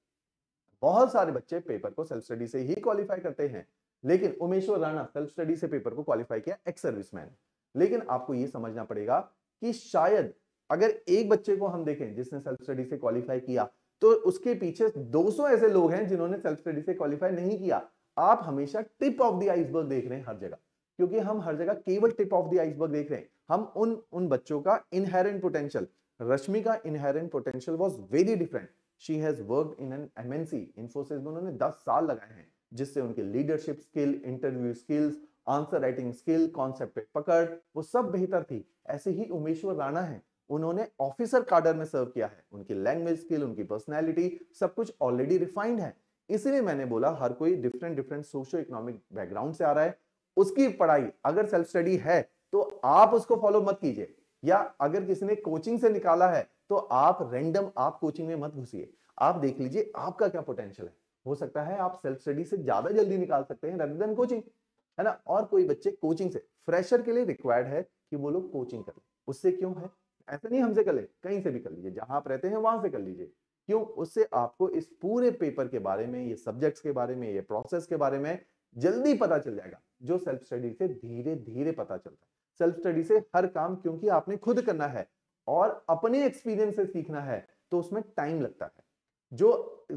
बहुत सारे बच्चे पेपर को सेल्फ स्टडी से ही क्वालिफाई करते हैं लेकिन उमेश्वर राणा सेल्फ स्टडी से पेपर को क्वालिफाई किया एक्स सर्विसमैन लेकिन आपको यह समझना पड़ेगा कि शायद अगर एक बच्चे को हम देखें जिसने सेल्फ स्टडी से क्वालिफाई किया तो उसके पीछे 200 ऐसे लोग हैं जिन्होंने सेल्फ स्टडी से क्वालिफाई नहीं किया आप हमेशा टिप ऑफ द आइसबर्ग देख रहे हैं हर जगह क्योंकि हम हर जगह केवल टिप ऑफ द आइसबर्ग देख रहे हैं हम उन उन बच्चों का इनहेरेंट पोटेंशियल रश्मि का inherent potential was very different she has worked in an MNC Infosys में उन्होंने 10 साल लगाए हैं जिससे उनके leadership skill interview skills answer writing skill concept पकड़ वो सब बेहतर थी ऐसे ही उमेश्वर राणा हैं उन्होंने ऑफिसर कार्डर में सर्व किया है उनकी लैंग्वेज स्किल उनकी पर्सनैलिटी सब कुछ ऑलरेडी रिफाइंड है इसीलिए मैंने बोला हर कोई different different socio economic background से आ रहा है उसकी पढ़ाई अगर सेल्फ स्टडी है तो आप उसको फॉलो मत कीजिए या अगर किसी ने कोचिंग से निकाला है तो आप रेंडम आप कोचिंग में मत घुसिए आप देख लीजिए आपका क्या पोटेंशियल है हो सकता है आप सेल्फ स्टडी से ज्यादा जल्दी निकाल सकते हैं रेदर देन कोचिंग है ना और कोई बच्चे कोचिंग से फ्रेशर के लिए रिक्वायर्ड है कि वो लोग कोचिंग करें उससे क्यों है ऐसा नहीं हमसे कर ले कहीं से भी कर लीजिए जहां आप रहते हैं वहां से कर लीजिए क्यों उससे आपको इस पूरे पेपर के बारे में ये सब्जेक्ट्स के बारे में ये प्रोसेस के बारे में जल्दी पता चल जाएगा जो सेल्फ स्टडी से धीरे धीरे पता चलता है सेल्फ स्टडी से हर काम क्योंकि आपने खुद करना है और अपने एक्सपीरियंस से सीखना है तो उसमें टाइम लगता है जो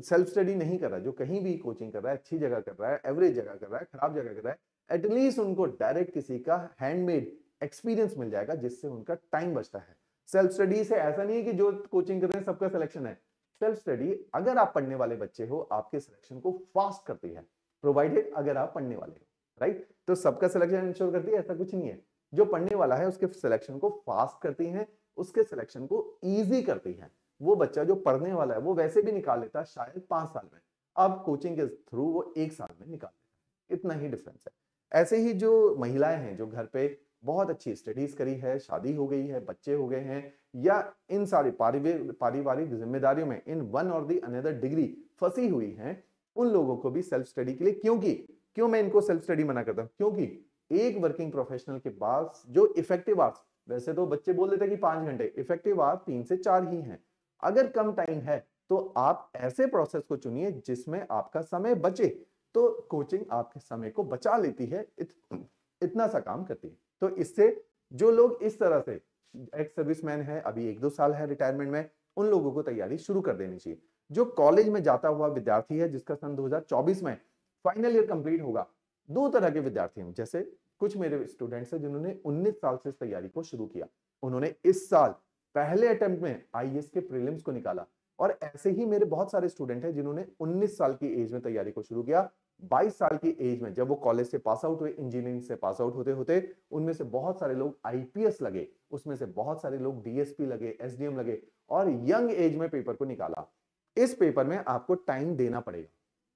सेल्फ स्टडी नहीं कर रहा जो कहीं भी कोचिंग कर रहा है अच्छी जगह कर रहा है एवरेज जगह कर रहा है खराब जगह कर रहा है एटलीस्ट उनको डायरेक्ट किसी का हैंडमेड एक्सपीरियंस मिल जाएगा जिससे उनका टाइम बचता है सेल्फ स्टडी से ऐसा नहीं है कि जो कोचिंग कर रहे हैं सबका सिलेक्शन है सेल्फ स्टडी अगर आप पढ़ने वाले बच्चे हो आपके सिलेक्शन को फास्ट करती है प्रोवाइडेड अगर आप पढ़ने वाले हो राइट तो सबका सिलेक्शन इंश्योर करती है ऐसा कुछ नहीं है जो पढ़ने वाला है उसके सिलेक्शन को फास्ट करती है उसके सिलेक्शन को ईजी करती है वो बच्चा जो पढ़ने वाला है वो वैसे भी निकाल लेता है शायद पांच साल में अब कोचिंग के थ्रू वो एक साल में निकाल लेता है इतना ही डिफरेंस है ऐसे ही जो महिलाएं हैं जो घर पे बहुत अच्छी स्टडीज करी है शादी हो गई है बच्चे हो गए हैं या इन सारी पारिवारिक जिम्मेदारियों में इन वन और दी अनदर डिग्री फंसी हुई है उन लोगों को भी सेल्फ स्टडी के लिए क्योंकि क्यों मैं इनको सेल्फ स्टडी मना करता हूँ क्योंकि एक वर्किंग प्रोफेशनल के पास जो इफेक्टिव आवर्स वैसे तो बच्चे बोल देते हैं कि पांच घंटे इफेक्टिव आर्ट तीन से चार ही हैं अगर कम टाइम है तो आप ऐसे प्रोसेस को चुनिए जिसमें आपका समय बचे तो कोचिंग आपके समय को बचा लेती है इत, इतना सा काम करती है तो इससे जो लोग इस तरह से एक्स सर्विसमैन है अभी एक दो साल है रिटायरमेंट में उन लोगों को तैयारी शुरू कर देनी चाहिए जो कॉलेज में जाता हुआ विद्यार्थी है जिसका सन 2024 में फाइनल ईयर कंप्लीट होगा दो तरह के विद्यार्थी हैं जैसे कुछ मेरे स्टूडेंट्स हैं जिन्होंने 19 साल से इस तैयारी को शुरू किया उन्होंने इस साल पहले अटेम्प्ट में आई e के प्रीलिम्स को निकाला और ऐसे ही मेरे बहुत सारे स्टूडेंट हैं जिन्होंने 19 साल की एज में तैयारी को शुरू किया बाईस साल की एज में जब वो कॉलेज से पास आउट हुए इंजीनियरिंग से पास आउट होते होते उनमें से बहुत सारे लोग आईपीएस लगे उसमें से बहुत सारे लोग डीएसपी लगे एसडीएम लगे और यंग एज में पेपर को निकाला इस पेपर में आपको टाइम देना पड़ेगा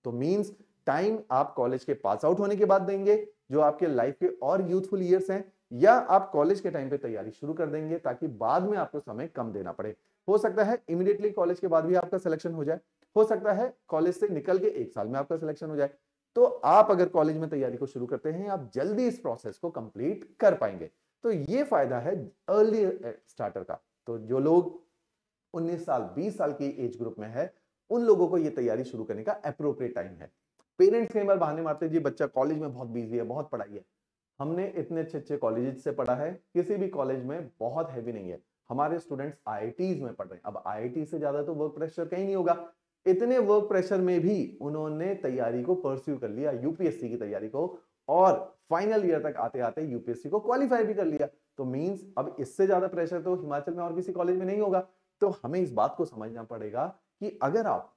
तो मींस टाइम आप कॉलेज के पास आउट होने के बाद देंगे जो आपके लाइफ के और यूथफुल ईयर्स हैं या आप कॉलेज के टाइम पे तैयारी शुरू कर देंगे ताकि बाद में आपको समय कम देना पड़े हो सकता है इमीडिएटली कॉलेज के बाद भी आपका सिलेक्शन हो जाए हो सकता है कॉलेज से निकल के एक साल में आपका सिलेक्शन हो जाए तो आप अगर कॉलेज में तैयारी को शुरू करते हैं आप जल्दी इस प्रोसेस को कंप्लीट कर पाएंगे तो ये फायदा है अर्ली स्टार्टर का तो जो लोग 19 साल 20 साल की एज ग्रुप में है उन लोगों को ये तैयारी शुरू करने का अप्रोप्रिएट टाइम है पेरेंट्स कई बार बहाने मारते हैं जी बच्चा कॉलेज में बहुत बिजी है बहुत पढ़ाई है हमने इतने अच्छे अच्छे कॉलेज से पढ़ा है किसी भी कॉलेज में बहुत हैवी नहीं है हमारे स्टूडेंट्स आई में पढ़ रहे हैं अब आई से ज्यादा तो वर्क प्रेशर कहीं नहीं होगा इतने वर्क प्रेशर में भी उन्होंने तैयारी को परस्यू कर लिया यूपीएससी की तैयारी को और फाइनल ईयर तक आते आते यूपीएससी को क्वालिफाई भी कर लिया तो मींस अब इससे ज्यादा प्रेशर तो हिमाचल में और किसी कॉलेज में नहीं होगा तो हमें इस बात को समझना पड़ेगा कि अगर आप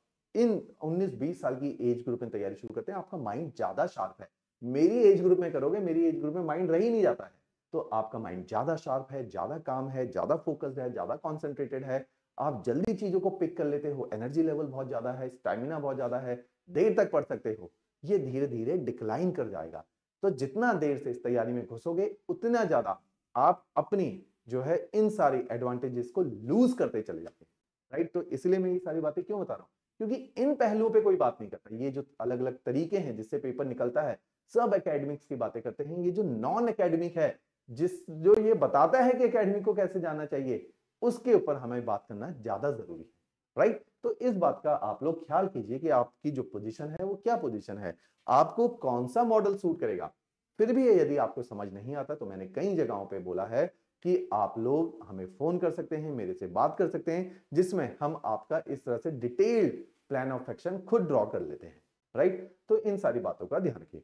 इन 19-20 साल की एज ग्रुप में तैयारी शुरू करते हैं आपका माइंड ज्यादा शार्प है मेरी एज ग्रुप में करोगे मेरी एज ग्रुप में माइंड रही नहीं जाता है तो आपका माइंड ज्यादा शार्प है ज्यादा काम है ज्यादा फोकस्ड है ज्यादा कॉन्सेंट्रेटेड है आप जल्दी चीजों को पिक कर लेते हो एनर्जी लेवल बहुत ज्यादा है स्टेमिना बहुत ज्यादा है देर तक पढ़ सकते हो ये धीरे धीरे डिक्लाइन कर जाएगा तो जितना देर से इस तैयारी में घुसोगे उतना ज्यादा आप अपनी जो है इन सारी एडवांटेजेस को लूज करते चले जाते हैं राइट तो इसलिए मैं ये सारी बातें क्यों बता रहा हूँ क्योंकि इन पहलुओं पे कोई बात नहीं करता ये जो अलग अलग तरीके हैं जिससे पेपर निकलता है सब एकेडमिक्स की बातें करते हैं ये जो नॉन एकेडमिक है जिस जो ये बताता है कि एकेडमिक को कैसे जाना चाहिए उसके ऊपर हमें बात करना ज्यादा जरूरी है राइट तो इस बात का आप लोग ख्याल कीजिए कि आपकी जो पोजीशन है वो क्या पोजीशन है आपको कौन सा मॉडल सूट करेगा फिर भी यदि आपको समझ नहीं आता तो मैंने कई जगहों पे बोला है कि आप लोग हमें फोन कर सकते हैं मेरे से बात कर सकते हैं जिसमें हम आपका इस तरह से डिटेल्ड प्लान ऑफ एक्शन खुद ड्रॉ कर लेते हैं राइट तो इन सारी बातों का ध्यान रखिए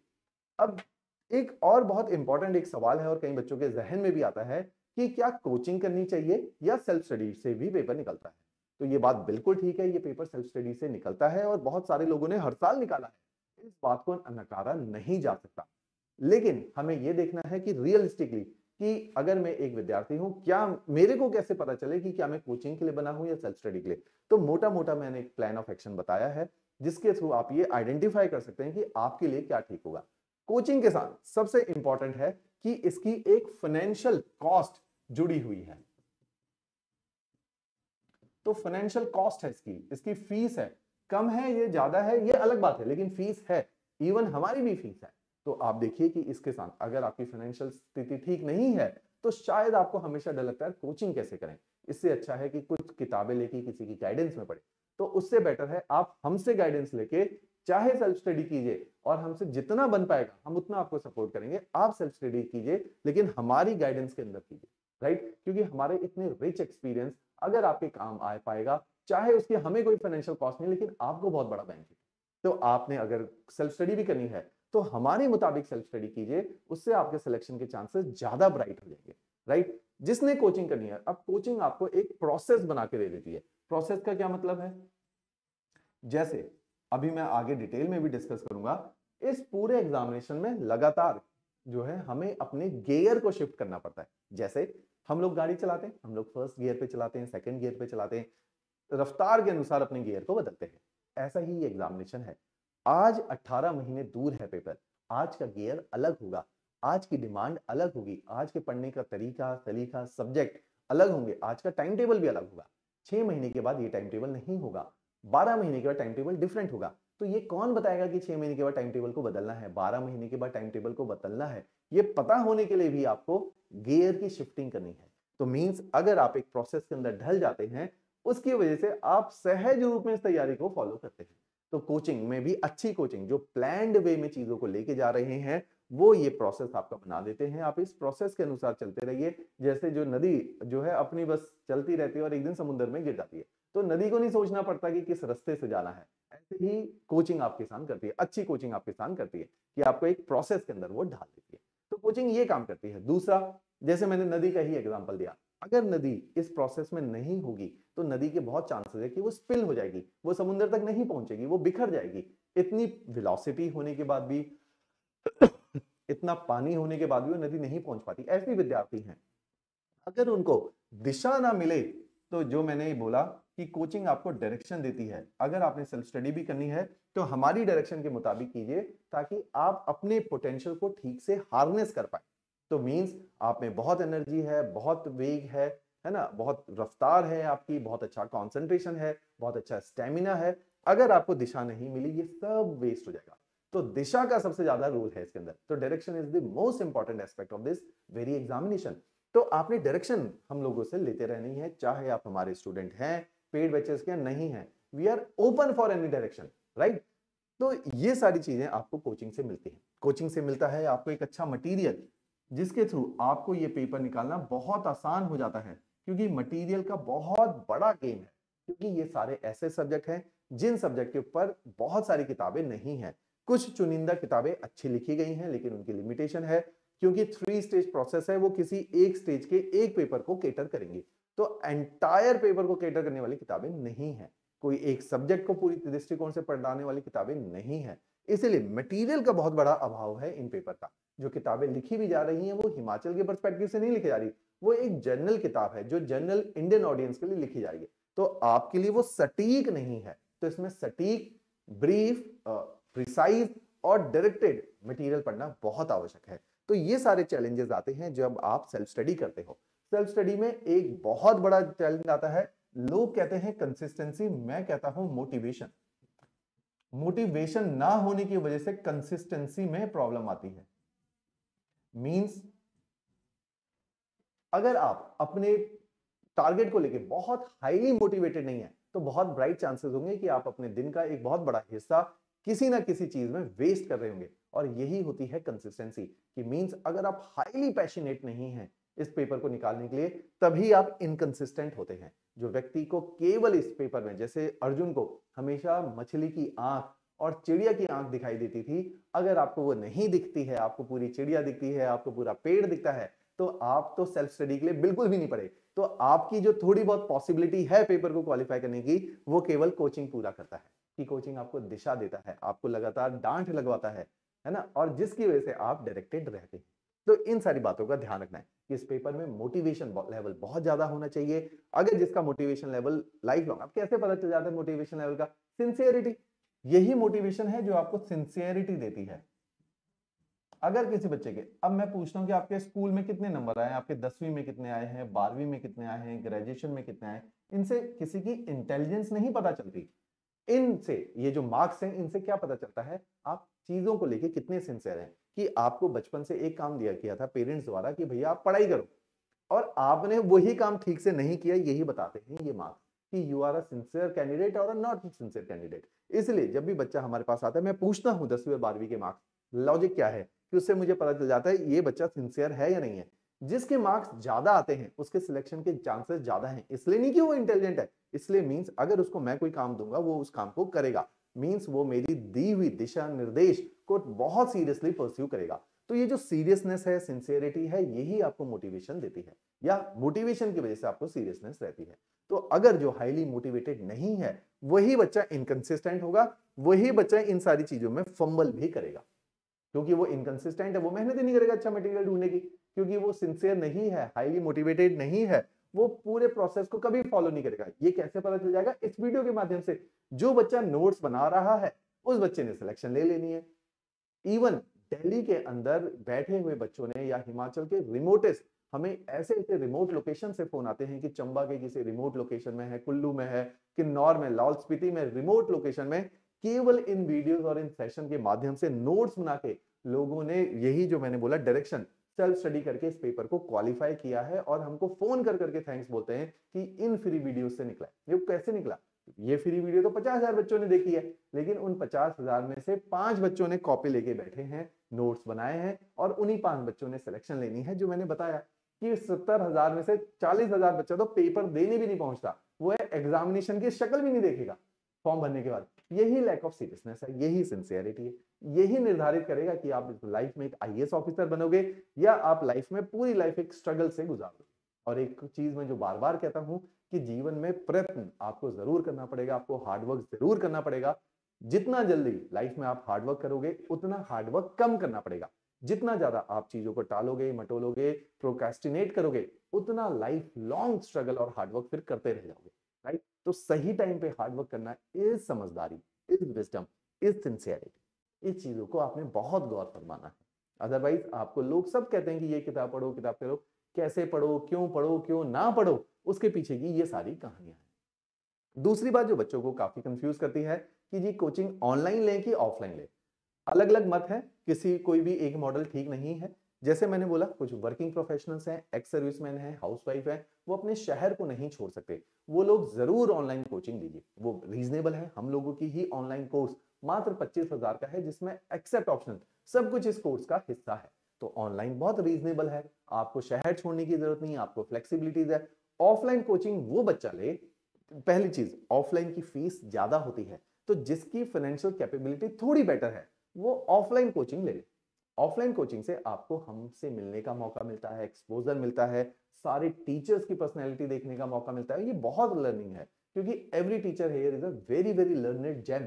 अब एक और बहुत इंपॉर्टेंट एक सवाल है और कई बच्चों के जहन में भी आता है कि क्या कोचिंग करनी चाहिए या सेल्फ स्टडी से भी पेपर निकलता है तो ये बात बिल्कुल ठीक है ये पेपर सेल्फ स्टडी से निकलता है और बहुत सारे लोगों ने हर साल निकाला है इस बात को नकारा नहीं जा सकता लेकिन हमें यह देखना है कि रियलिस्टिकली कि अगर मैं एक विद्यार्थी हूं क्या मेरे को कैसे पता चले कि क्या मैं कोचिंग के लिए बना हूं या सेल्फ स्टडी के लिए तो मोटा मोटा मैंने एक प्लान ऑफ एक्शन बताया है जिसके थ्रू आप ये आइडेंटिफाई कर सकते हैं कि आपके लिए क्या ठीक होगा कोचिंग के साथ सबसे इंपॉर्टेंट है कि इसकी एक फाइनेंशियल कॉस्ट जुड़ी हुई है तो फाइनेंशियल कॉस्ट है इसकी इसकी फीस है कम है ये ज्यादा है ये अलग बात है लेकिन फीस है इवन हमारी भी फीस है तो आप देखिए कि इसके साथ अगर आपकी फाइनेंशियल स्थिति ठीक नहीं है तो शायद आपको हमेशा डर लगता है कोचिंग कैसे करें इससे अच्छा है कि कुछ किताबें लेके किसी की गाइडेंस में पढ़े तो उससे बेटर है आप हमसे गाइडेंस लेके चाहे सेल्फ स्टडी कीजिए और हमसे जितना बन पाएगा हम उतना आपको सपोर्ट करेंगे आप सेल्फ स्टडी कीजिए लेकिन हमारी गाइडेंस के अंदर कीजिए राइट right? क्योंकि हमारे इतने रिच एक्सपीरियंस अगर आपके काम आ पाएगा चाहे उसके हमें कोई फाइनेंशियल कॉस्ट नहीं लेकिन आपको बहुत बड़ा बेनिफिट तो आपने अगर सेल्फ स्टडी भी करनी है तो हमारे मुताबिक सेल्फ स्टडी कीजिए उससे आपके सिलेक्शन के चांसेस ज्यादा ब्राइट हो जाएंगे राइट जिसने कोचिंग करनी है अब कोचिंग आपको एक प्रोसेस बना के दे देती है प्रोसेस का क्या मतलब है जैसे अभी मैं आगे डिटेल में भी डिस्कस करूंगा इस पूरे एग्जामिनेशन में लगातार जो है हमें अपने गेयर को शिफ्ट करना पड़ता है जैसे हम लोग गाड़ी चलाते हैं हम लोग फर्स्ट गियर पे चलाते हैं सेकेंड गियर पे चलाते हैं रफ्तार के अनुसार अपने गियर को बदलते हैं ऐसा ही एग्जामिनेशन है आज 18 महीने दूर है पेपर आज का गियर अलग होगा आज की डिमांड अलग होगी आज के पढ़ने का तरीका सलीका सब्जेक्ट अलग होंगे आज का टाइम टेबल भी अलग होगा छह महीने के बाद ये टाइम टेबल नहीं होगा बारह महीने के बाद टाइम टेबल डिफरेंट होगा तो ये कौन बताएगा कि छह महीने के बाद टाइम टेबल को बदलना है बारह महीने के बाद टाइम टेबल को बदलना है ये पता होने के लिए भी आपको गियर की शिफ्टिंग करनी है तो मीन्स अगर आप एक प्रोसेस के अंदर ढल जाते हैं उसकी वजह से आप सहज रूप में इस तैयारी को फॉलो करते हैं तो कोचिंग में भी अच्छी कोचिंग जो प्लैंड वे में चीजों को लेके जा रहे हैं वो ये प्रोसेस आपका बना देते हैं आप इस प्रोसेस के अनुसार चलते रहिए जैसे जो नदी जो है अपनी बस चलती रहती है और एक दिन समुद्र में गिर जाती है तो नदी को नहीं सोचना पड़ता कि किस रस्ते से जाना है ऐसे ही कोचिंग आपके साथ करती है अच्छी कोचिंग आपके साथ करती है कि आपको एक प्रोसेस के अंदर वो ढाल देती है तो कोचिंग ये काम करती है दूसरा जैसे मैंने नदी का ही एग्जाम्पल दिया अगर नदी इस प्रोसेस में नहीं होगी तो नदी के बहुत चांसेस है कि वो स्पिल हो जाएगी वो समुद्र तक नहीं पहुंचेगी वो बिखर जाएगी इतनी विलोसिटी होने के बाद भी इतना पानी होने के बाद भी वो नदी नहीं पहुंच पाती ऐसे विद्यार्थी हैं अगर उनको दिशा ना मिले तो जो मैंने बोला कि कोचिंग आपको डायरेक्शन देती है अगर आपने सेल्फ स्टडी भी करनी है तो हमारी डायरेक्शन के मुताबिक कीजिए ताकि आप अपने पोटेंशियल को ठीक से हार्नेस कर पाए तो मीन्स आप में बहुत एनर्जी है बहुत वेग है है ना बहुत रफ्तार है आपकी बहुत अच्छा कॉन्सेंट्रेशन है बहुत अच्छा स्टेमिना है अगर आपको दिशा नहीं मिली ये सब वेस्ट हो जाएगा तो दिशा का सबसे ज्यादा रोल है इसके अंदर तो direction is the most important aspect of this very examination तो आपने डायरेक्शन हम लोगों से लेते रहनी है चाहे आप हमारे स्टूडेंट हैं पेड बैचेस क्या नहीं है we are open for any direction right तो ये सारी चीजें आपको कोचिंग से मिलती हैं कोचिंग से मिलता है आपको एक अच्छा मटेरियल जिसके थ्रू आपको ये पेपर निकालना बहुत आसान हो जाता है क्योंकि मटेरियल का बहुत बड़ा गेम है क्योंकि ये सारे ऐसे सब्जेक्ट हैं जिन सब्जेक्ट के ऊपर बहुत सारी किताबें नहीं हैं कुछ चुनिंदा किताबें अच्छी लिखी गई हैं लेकिन उनकी लिमिटेशन है क्योंकि थ्री स्टेज प्रोसेस है वो किसी एक स्टेज के एक पेपर को केटर करेंगे तो एंटायर पेपर को कैटर करने वाली किताबें नहीं है कोई एक सब्जेक्ट को पूरी दृष्टिकोण से पढ़ाने वाली किताबें नहीं है इसीलिए मटेरियल का बहुत बड़ा अभाव है इन पेपर का जो किताबें लिखी भी जा रही हैं वो हिमाचल के परस्पेक्टिव से नहीं लिखी जा रही वो एक जनरल किताब है जो जनरल इंडियन ऑडियंस के लिए लिखी जा रही है तो आपके लिए वो सटीक नहीं है तो इसमें सटीक ब्रीफ प्रिसाइज और डायरेक्टेड मटीरियल पढ़ना बहुत आवश्यक है तो ये सारे चैलेंजेस आते हैं जब आप सेल्फ स्टडी करते हो सेल्फ स्टडी में एक बहुत बड़ा चैलेंज आता है लोग कहते हैं कंसिस्टेंसी मैं कहता हूं मोटिवेशन मोटिवेशन ना होने की वजह से कंसिस्टेंसी में प्रॉब्लम आती है मींस अगर आप अपने टारगेट को लेके बहुत हाईली मोटिवेटेड नहीं है तो बहुत ब्राइट चांसेस होंगे कि आप अपने दिन का एक बहुत बड़ा हिस्सा किसी ना किसी चीज में वेस्ट कर रहे होंगे और यही होती है कंसिस्टेंसी कि मींस अगर आप हाईली पैशनेट नहीं है इस पेपर को निकालने के लिए तभी आप इनकन्सिस्टेंट होते हैं जो व्यक्ति को केवल इस पेपर में जैसे अर्जुन को हमेशा मछली की आंख और चिड़िया की आंख दिखाई देती थी अगर आपको वो नहीं दिखती है आपको पूरी चिड़िया दिखती है आपको पूरा पेड़ दिखता है तो आप तो सेल्फ स्टडी के लिए बिल्कुल भी नहीं पढ़े तो आपकी जो थोड़ी बहुत पॉसिबिलिटी है पेपर को क्वालिफाई करने की वो केवल कोचिंग पूरा करता है कि कोचिंग आपको दिशा देता है आपको लगातार डांट लगवाता है है ना और जिसकी वजह से आप डायरेक्टेड रहते हैं तो इन सारी बातों का ध्यान रखना है कि इस पेपर में मोटिवेशन लेवल बहुत ज्यादा होना चाहिए अगर जिसका मोटिवेशन लेवल लाइफ लॉन्ग आप कैसे पता चल जाता है मोटिवेशन लेवल का सिंसियरिटी यही मोटिवेशन है जो आपको सिंसियरिटी देती है अगर किसी बच्चे के अब मैं पूछता हूं कि आपके स्कूल में कितने नंबर आए आपके दसवीं में कितने आए हैं बारहवीं में कितने आए हैं ग्रेजुएशन में कितने आए इनसे किसी की इंटेलिजेंस नहीं पता चलती इनसे ये जो मार्क्स हैं इनसे क्या पता चलता है आप चीजों को लेके कितने सिंसियर हैं कि आपको बचपन से एक काम दिया किया था पेरेंट्स द्वारा कि भैया आप पढ़ाई करो और आपने वही काम ठीक से नहीं किया यही बताते हैं ये मार्क्स कि यू आर अंसियर कैंडिडेट और नॉट सिंसियर कैंडिडेट इसलिए जब भी बच्चा हमारे पास आता है मैं पूछता हूँ दसवीं और बारहवीं के मार्क्स लॉजिक क्या है कि उससे मुझे पता चल जाता है ये बच्चा सिंसियर है या नहीं है जिसके मार्क्स ज्यादा आते हैं उसके सिलेक्शन के चांसेस ज्यादा हैं इसलिए नहीं कि वो इंटेलिजेंट है इसलिए मींस अगर उसको मैं कोई काम दूंगा वो उस काम को करेगा मीन्स वो मेरी दी हुई दिशा निर्देश को बहुत सीरियसली परस्यू करेगा तो ये जो सीरियसनेस है सिंसियरिटी है यही आपको मोटिवेशन देती है या मोटिवेशन की वजह से आपको सीरियसनेस रहती है तो अगर जो हाईली मोटिवेटेड नहीं है वही बच्चा इनकन्सिस्टेंट होगा वही बच्चा इन सारी चीजों में फंबल भी करेगा क्योंकि वो इनकन्सिस्टेंट है वो मेहनत ही नहीं करेगा अच्छा मटेरियल ढूंढने की क्योंकि वो सिंसियर नहीं है हाईली मोटिवेटेड नहीं है वो पूरे प्रोसेस को कभी फॉलो नहीं करेगा ये कैसे पता चल जाएगा इस वीडियो के माध्यम से जो बच्चा नोट्स बना रहा है उस बच्चे ने सिलेक्शन ले लेनी है इवन दिल्ली के अंदर बैठे हुए बच्चों ने या हिमाचल के रिमोटेस्ट हमें ऐसे ऐसे रिमोट लोकेशन से फोन आते हैं कि चंबा के किसी रिमोट लोकेशन में है कुल्लू में है किन्नौर में लाहौल स्पीति में रिमोट लोकेशन में केवल इन वीडियोस और इन सेशन के माध्यम से नोट्स बना के लोगों ने यही जो मैंने बोला डायरेक्शन सेल्फ स्टडी करके इस पेपर को क्वालिफाई किया है और हमको फोन कर करके थैंक्स बोलते हैं कि इन फ्री वीडियो से निकला ये कैसे निकला ये फ्री वीडियो तो पचास हजार बच्चों ने देखी है लेकिन उन पचास हजार में से पांच बच्चों ने कॉपी लेके बैठे हैं नोट्स बनाए हैं और उन्हीं पांच बच्चों ने सिलेक्शन लेनी है जो मैंने बताया कि सत्तर हजार में से चालीस हजार बच्चा तो पेपर देने भी नहीं पहुंचता वो एग्जामिनेशन की शक्ल भी नहीं देखेगा फॉर्म भरने के बाद यही लैक ऑफ सीरियसनेस है यही सिंसियरिटी है यही निर्धारित करेगा कि आप लाइफ में एक आई ऑफिसर बनोगे या आप लाइफ में पूरी लाइफ एक स्ट्रगल से गुजारोगे और एक चीज मैं जो बार बार कहता हूं कि जीवन में प्रयत्न आपको जरूर करना पड़ेगा आपको हार्डवर्क जरूर करना पड़ेगा जितना जल्दी लाइफ में आप हार्डवर्क करोगे उतना हार्डवर्क कम करना पड़ेगा जितना ज्यादा आप चीजों को टालोगे मटोलोगे प्रोकेस्टिनेट करोगे उतना लाइफ लॉन्ग स्ट्रगल और हार्डवर्क फिर करते रह जाओगे राइट तो सही टाइम पे हार्डवर्क करना इस समझदारी इस विजडम इस सिंसियरिटी इस चीज़ों को आपने बहुत गौर फरमाना है अदरवाइज आपको लोग सब कहते हैं कि ये किताब पढ़ो किताब करो कैसे पढ़ो क्यों पढ़ो क्यों ना पढ़ो उसके पीछे की ये सारी कहानियां हैं दूसरी बात जो बच्चों को काफ़ी कंफ्यूज करती है कि जी कोचिंग ऑनलाइन लें कि ऑफलाइन लें अलग अलग मत है किसी कोई भी एक मॉडल ठीक नहीं है जैसे मैंने बोला कुछ वर्किंग प्रोफेशनल्स हैं एक्स सर्विसमैन हैं हाउसवाइफ हैं वो अपने शहर को नहीं छोड़ सकते वो लोग जरूर ऑनलाइन कोचिंग लीजिए वो रीजनेबल है हम लोगों की ही ऑनलाइन कोर्स मात्र पच्चीस हजार का है जिसमें एक्सेप्ट ऑप्शन सब कुछ इस कोर्स का हिस्सा है तो ऑनलाइन बहुत रीजनेबल है आपको शहर छोड़ने की जरूरत नहीं आपको फ्लेक्सीबिलिटीज है ऑफलाइन कोचिंग वो बच्चा ले पहली चीज ऑफलाइन की फीस ज्यादा होती है तो जिसकी फाइनेंशियल कैपेबिलिटी थोड़ी बेटर है वो ऑफलाइन कोचिंग ले ले ऑफलाइन कोचिंग से आपको हमसे मिलने का मौका मिलता है एक्सपोजर मिलता है सारे टीचर्स की पर्सनैलिटी देखने का मौका मिलता है ये बहुत लर्निंग है क्योंकि every teacher here is a very very learned gem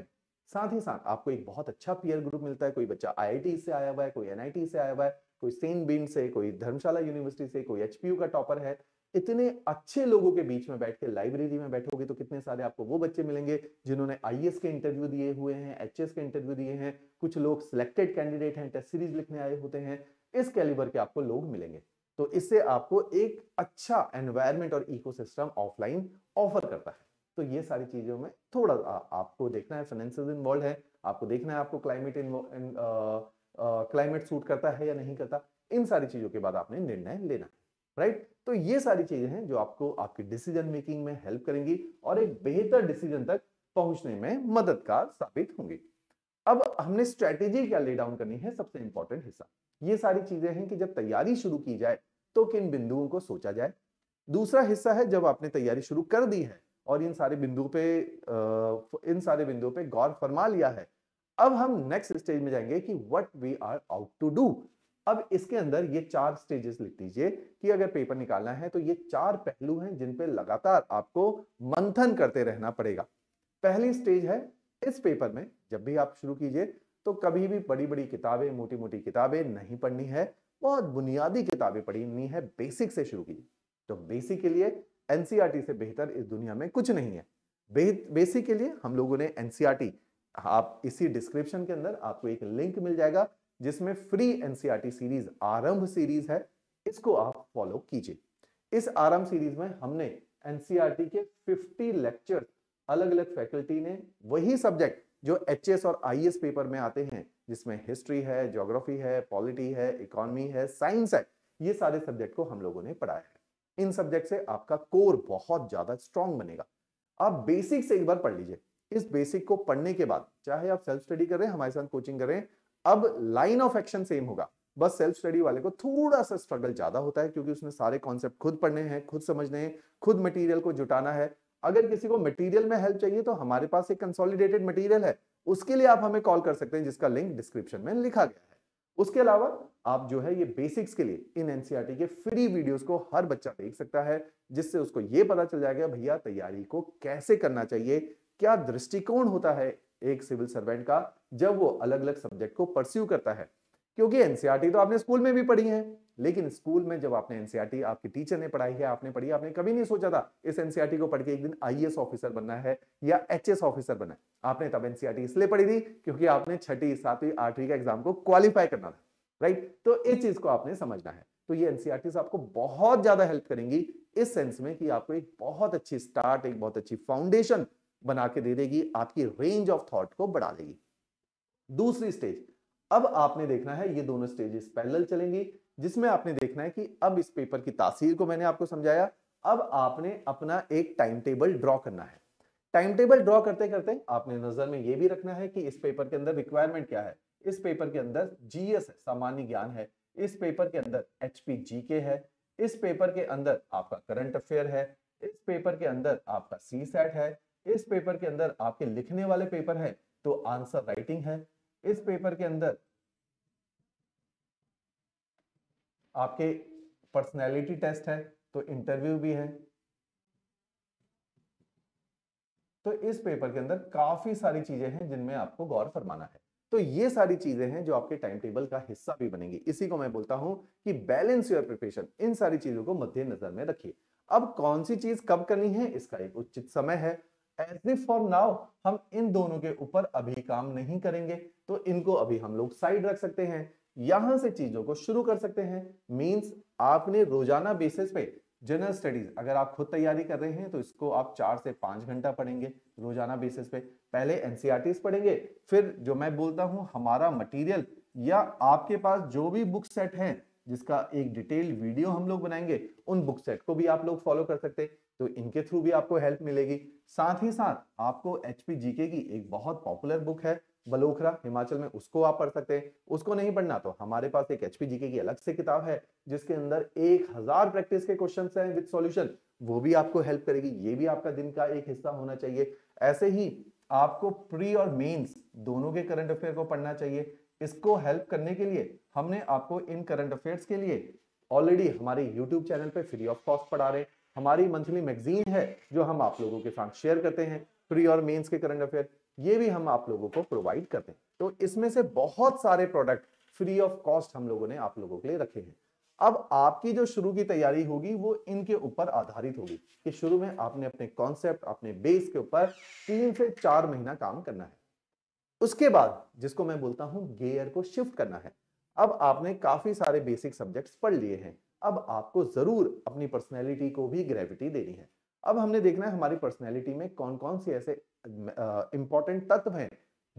साथ ही साथ आपको एक बहुत अच्छा पीयर ग्रुप मिलता है कोई बच्चा आईआईटी से आया हुआ है कोई एनआईटी से आया हुआ है कोई सेन बीन से कोई धर्मशाला यूनिवर्सिटी से कोई एचपीयू का टॉपर है इतने अच्छे लोगों के बीच में बैठ के लाइब्रेरी में बैठोगे तो कितने सारे आपको वो बच्चे मिलेंगे जिन्होंने आई के इंटरव्यू दिए हुए हैं एच के इंटरव्यू दिए हैं कुछ लोग सिलेक्टेड कैंडिडेट हैं टेस्ट सीरीज लिखने आए होते हैं इस कैलिबर के आपको लोग मिलेंगे तो इससे आपको एक अच्छा एनवायरमेंट और इकोसिस्टम ऑफलाइन ऑफर करता है तो ये सारी चीजों में थोड़ा आ, आपको देखना है फाइनेंसिस इन्वॉल्व है आपको देखना है आपको क्लाइमेट क्लाइमेट सूट करता है या नहीं करता इन सारी चीजों के बाद आपने निर्णय लेना है राइट तो ये सारी चीजें हैं जो आपको आपकी डिसीजन मेकिंग में हेल्प करेंगी और एक बेहतर डिसीजन तक पहुंचने में मददगार साबित होंगी अब हमने स्ट्रेटेजी क्या ले डाउन करनी है सबसे इंपॉर्टेंट हिस्सा ये सारी चीजें हैं कि जब तैयारी शुरू की जाए तो किन बिंदुओं को सोचा जाए दूसरा हिस्सा है जब आपने तैयारी शुरू कर दी है और इन सारे बिंदुओं पे इन सारे बिंदुओं पे गौर फरमा लिया है अब हम नेक्स्ट स्टेज में जाएंगे कि what we are out to do अब इसके अंदर ये चार स्टेजेस लिख दीजिए कि अगर पेपर निकालना है तो ये चार पहलू हैं जिन पे लगातार आपको मंथन करते रहना पड़ेगा पहली स्टेज है इस पेपर में जब भी आप शुरू कीजिए तो कभी भी बड़ी बड़ी किताबें मोटी मोटी किताबें नहीं पढ़नी है बहुत बुनियादी किताबें पढ़नी है बेसिक से शुरू कीजिए तो बेसिक के लिए एनसीआरटी e से बेहतर इस दुनिया में कुछ नहीं है बेसिक के लिए हम लोगों ने एनसीईआरटी e आप इसी डिस्क्रिप्शन के अंदर आपको एक लिंक मिल जाएगा जिसमें free NCERT series Aarambh series है इसको आप फॉलो कीजिए इस आरंभ सीरीज में हमने एनसीईआरटी e के 50 लेक्चर अलग अलग फैकल्टी ने वही सब्जेक्ट जो एच और आई पेपर में आते हैं जिसमें हिस्ट्री है ज्योग्राफी है पॉलिटी है इकोनॉमी है साइंस है ये सारे सब्जेक्ट को हम लोगों ने पढ़ाया है इन सब्जेक्ट से आपका कोर बहुत ज्यादा स्ट्रॉन्ग बनेगा आप बेसिक से एक बार पढ़ लीजिए इस बेसिक को पढ़ने के बाद चाहे आप सेल्फ स्टडी कर रहे हैं हमारे साथ कोचिंग कर रहे हैं अब लाइन ऑफ एक्शन सेम होगा बस सेल्फ स्टडी वाले को थोड़ा सा स्ट्रगल ज्यादा होता है क्योंकि उसने सारे कॉन्सेप्ट खुद पढ़ने हैं खुद समझने हैं खुद मटेरियल को जुटाना है अगर किसी को मटेरियल में हेल्प चाहिए तो हमारे पास एक कंसोलिडेटेड मटेरियल है उसके लिए आप हमें कॉल कर सकते हैं जिसका लिंक डिस्क्रिप्शन में लिखा गया है उसके अलावा आप जो है ये बेसिक्स के लिए इन एनसीईआरटी e के फ्री वीडियोस को हर बच्चा देख सकता है जिससे उसको ये पता चल जाएगा भैया तैयारी को कैसे करना चाहिए क्या दृष्टिकोण होता है एक सिविल सर्वेंट का जब वो अलग अलग सब्जेक्ट को परस्यू करता है क्योंकि एनसीआरटी e तो आपने स्कूल में भी पढ़ी है लेकिन स्कूल में जब आपने एनसीआरटी आपके टीचर ने पढ़ाई है आपने पढ़ी आपने कभी नहीं सोचा था इस एनसीआरटी e को पढ़ के एक दिन आईएएस ऑफिसर बनना है या एचएस ऑफिसर बनना है आपने तब एनसीआरटी e इसलिए पढ़ी थी क्योंकि आपने छठी सातवीं आठवीं का एग्जाम को क्वालिफाई करना था राइट तो इस चीज को आपने समझना है तो ये एनसीआरटी आपको बहुत ज्यादा हेल्प करेंगी इस सेंस में कि आपको एक बहुत अच्छी स्टार्ट एक बहुत अच्छी फाउंडेशन बना के दे देगी आपकी रेंज ऑफ थॉट को बढ़ा देगी दूसरी स्टेज अब आपने देखना है ये दोनों स्टेजेस पैरेलल चलेंगी जिसमें आपने देखना है कि अब इस पेपर की तासीर को मैंने आपको समझाया अब आपने अपना एक टाइम टेबल ड्रॉ करना है टाइम टेबल ड्रॉ करते करते आपने नजर में यह भी रखना है कि इस पेपर के अंदर रिक्वायरमेंट क्या है इस पेपर के अंदर जीएस सामान्य ज्ञान है इस पेपर के अंदर एचपी जीके है इस पेपर के अंदर आपका करंट अफेयर है इस पेपर के अंदर आपका सी सेट है इस पेपर के अंदर आपके लिखने वाले पेपर तो है तो आंसर राइटिंग है इस पेपर के अंदर आपके पर्सनैलिटी टेस्ट है तो इंटरव्यू भी है तो इस पेपर के अंदर काफी सारी चीजें हैं जिनमें आपको गौर फरमाना है तो ये सारी चीजें हैं जो आपके टाइम टेबल का हिस्सा भी बनेंगी इसी को मैं बोलता हूं कि बैलेंस योर प्रिपरेशन इन सारी चीजों को मद्देनजर में रखिए अब कौन सी चीज कब करनी है इसका एक उचित समय है एज फॉर नाउ हम इन दोनों के ऊपर अभी काम नहीं करेंगे तो इनको अभी हम लोग साइड रख सकते हैं यहां से चीजों को शुरू कर सकते हैं मीन्स आपने रोजाना बेसिस पे जनरल स्टडीज अगर आप खुद तैयारी कर रहे हैं तो इसको आप चार से पांच घंटा पढ़ेंगे रोजाना बेसिस पे पहले एनसीआरटी e पढ़ेंगे फिर जो मैं बोलता हूँ हमारा मटेरियल या आपके पास जो भी बुक सेट है जिसका एक डिटेल वीडियो हम लोग बनाएंगे उन बुक सेट को भी आप लोग फॉलो कर सकते हैं तो इनके थ्रू भी आपको हेल्प मिलेगी साथ ही साथ आपको एच पी की एक बहुत पॉपुलर बुक है बलोखरा हिमाचल में उसको आप पढ़ सकते हैं उसको नहीं पढ़ना तो हमारे पास एक एचपी जीके की अलग से किताब है जिसके अंदर एक हजार प्रैक्टिस के क्वेश्चन हैं विद सॉल्यूशन वो भी आपको हेल्प करेगी ये भी आपका दिन का एक हिस्सा होना चाहिए ऐसे ही आपको प्री और मेन्स दोनों के करंट अफेयर को पढ़ना चाहिए इसको हेल्प करने के लिए हमने आपको इन करंट अफेयर्स के लिए ऑलरेडी हमारे यूट्यूब चैनल पे फ्री ऑफ कॉस्ट पढ़ा रहे हमारी मंथली मैगजीन है जो हम आप लोगों के साथ शेयर करते हैं प्री और मेंस के करंट अफेयर ये भी हम आप लोगों को प्रोवाइड करते हैं तो इसमें से बहुत सारे प्रोडक्ट फ्री ऑफ कॉस्ट हम लोगों ने आप लोगों के लिए रखे हैं अब आपकी जो शुरू की तैयारी होगी वो इनके ऊपर आधारित होगी कि शुरू में आपने अपने कॉन्सेप्ट अपने बेस के ऊपर तीन से चार महीना काम करना है उसके बाद जिसको मैं बोलता हूं गेयर को शिफ्ट करना है अब आपने काफी सारे बेसिक सब्जेक्ट्स पढ़ लिए हैं अब आपको जरूर अपनी पर्सनैलिटी को भी ग्रेविटी देनी है अब हमने देखना है हमारी पर्सनैलिटी में कौन कौन से ऐसे इंपॉर्टेंट तत्व हैं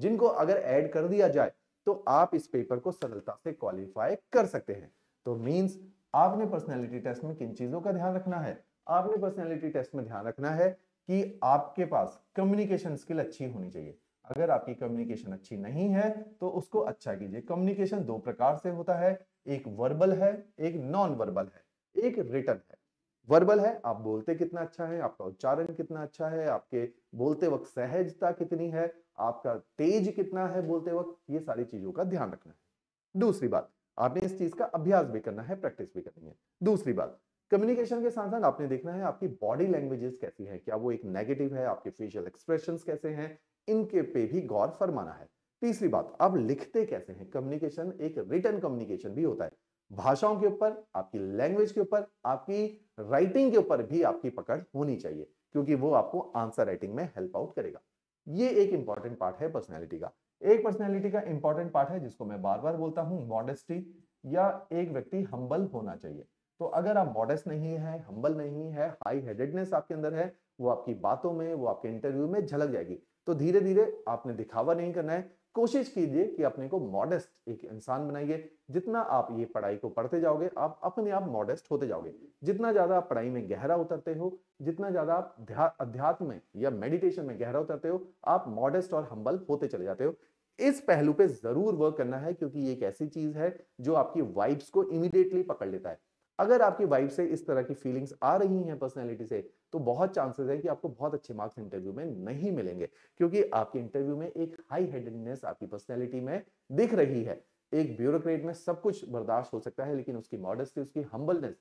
जिनको अगर ऐड कर दिया जाए तो आप इस पेपर को सरलता से क्वालिफाई कर सकते हैं तो मींस आपने पर्सनालिटी टेस्ट में किन चीजों का ध्यान रखना है आपने पर्सनालिटी टेस्ट में ध्यान रखना है कि आपके पास कम्युनिकेशन स्किल अच्छी होनी चाहिए अगर आपकी कम्युनिकेशन अच्छी नहीं है तो उसको अच्छा कीजिए कम्युनिकेशन दो प्रकार से होता है एक वर्बल है एक नॉन वर्बल है एक रिटर्न है वर्बल है आप बोलते कितना अच्छा है आपका उच्चारण कितना अच्छा है आपके बोलते वक्त सहजता कितनी है आपका तेज कितना है बोलते वक्त ये सारी चीजों का ध्यान रखना है दूसरी बात आपने इस चीज का अभ्यास भी करना है प्रैक्टिस भी करनी है दूसरी बात कम्युनिकेशन के साथ साथ आपने देखना है आपकी बॉडी लैंग्वेजेस कैसी है क्या वो एक नेगेटिव है आपके फेशियल एक्सप्रेशन कैसे हैं इनके पे भी गौर फरमाना है तीसरी बात आप लिखते कैसे हैं कम्युनिकेशन एक रिटर्न कम्युनिकेशन भी होता है भाषाओं के ऊपर आपकी लैंग्वेज के ऊपर आपकी राइटिंग के ऊपर भी आपकी पकड़ होनी चाहिए क्योंकि वो आपको आंसर राइटिंग में हेल्प आउट करेगा ये एक इंपॉर्टेंट पार्ट है पर्सनैलिटी का एक पर्सनैलिटी का इंपॉर्टेंट पार्ट है जिसको मैं बार बार बोलता हूँ मॉडेस्टी या एक व्यक्ति हम्बल होना चाहिए तो अगर आप मॉडेस्ट नहीं है हम्बल नहीं है हाई हेडेडनेस आपके अंदर है वो आपकी बातों में वो आपके इंटरव्यू में झलक जाएगी तो धीरे धीरे आपने दिखावा नहीं करना है कोशिश कीजिए कि अपने को मॉडेस्ट एक इंसान बनाइए जितना आप ये पढ़ाई को पढ़ते जाओगे आप अपने आप मॉडेस्ट होते जाओगे जितना ज्यादा आप पढ़ाई में गहरा उतरते हो जितना ज्यादा आप अध्यात्म में या मेडिटेशन में गहरा उतरते हो आप मॉडेस्ट और हम्बल होते चले जाते हो इस पहलू पे जरूर वर्क करना है क्योंकि ये एक ऐसी चीज है जो आपकी वाइब्स को इमिडिएटली पकड़ लेता है अगर आपकी वाइफ से इस तरह की फीलिंग्स आ रही हैं पर्सनैलिटी से तो बहुत चांसेस है कि आपको बहुत अच्छे मार्क्स इंटरव्यू में नहीं मिलेंगे क्योंकि आपके इंटरव्यू में एक हाई हेडनेस आपकी पर्सनैलिटी में दिख रही है एक ब्यूरोक्रेट में सब कुछ बर्दाश्त हो सकता है लेकिन उसकी मॉडस्टी उसकी हम्बलनेस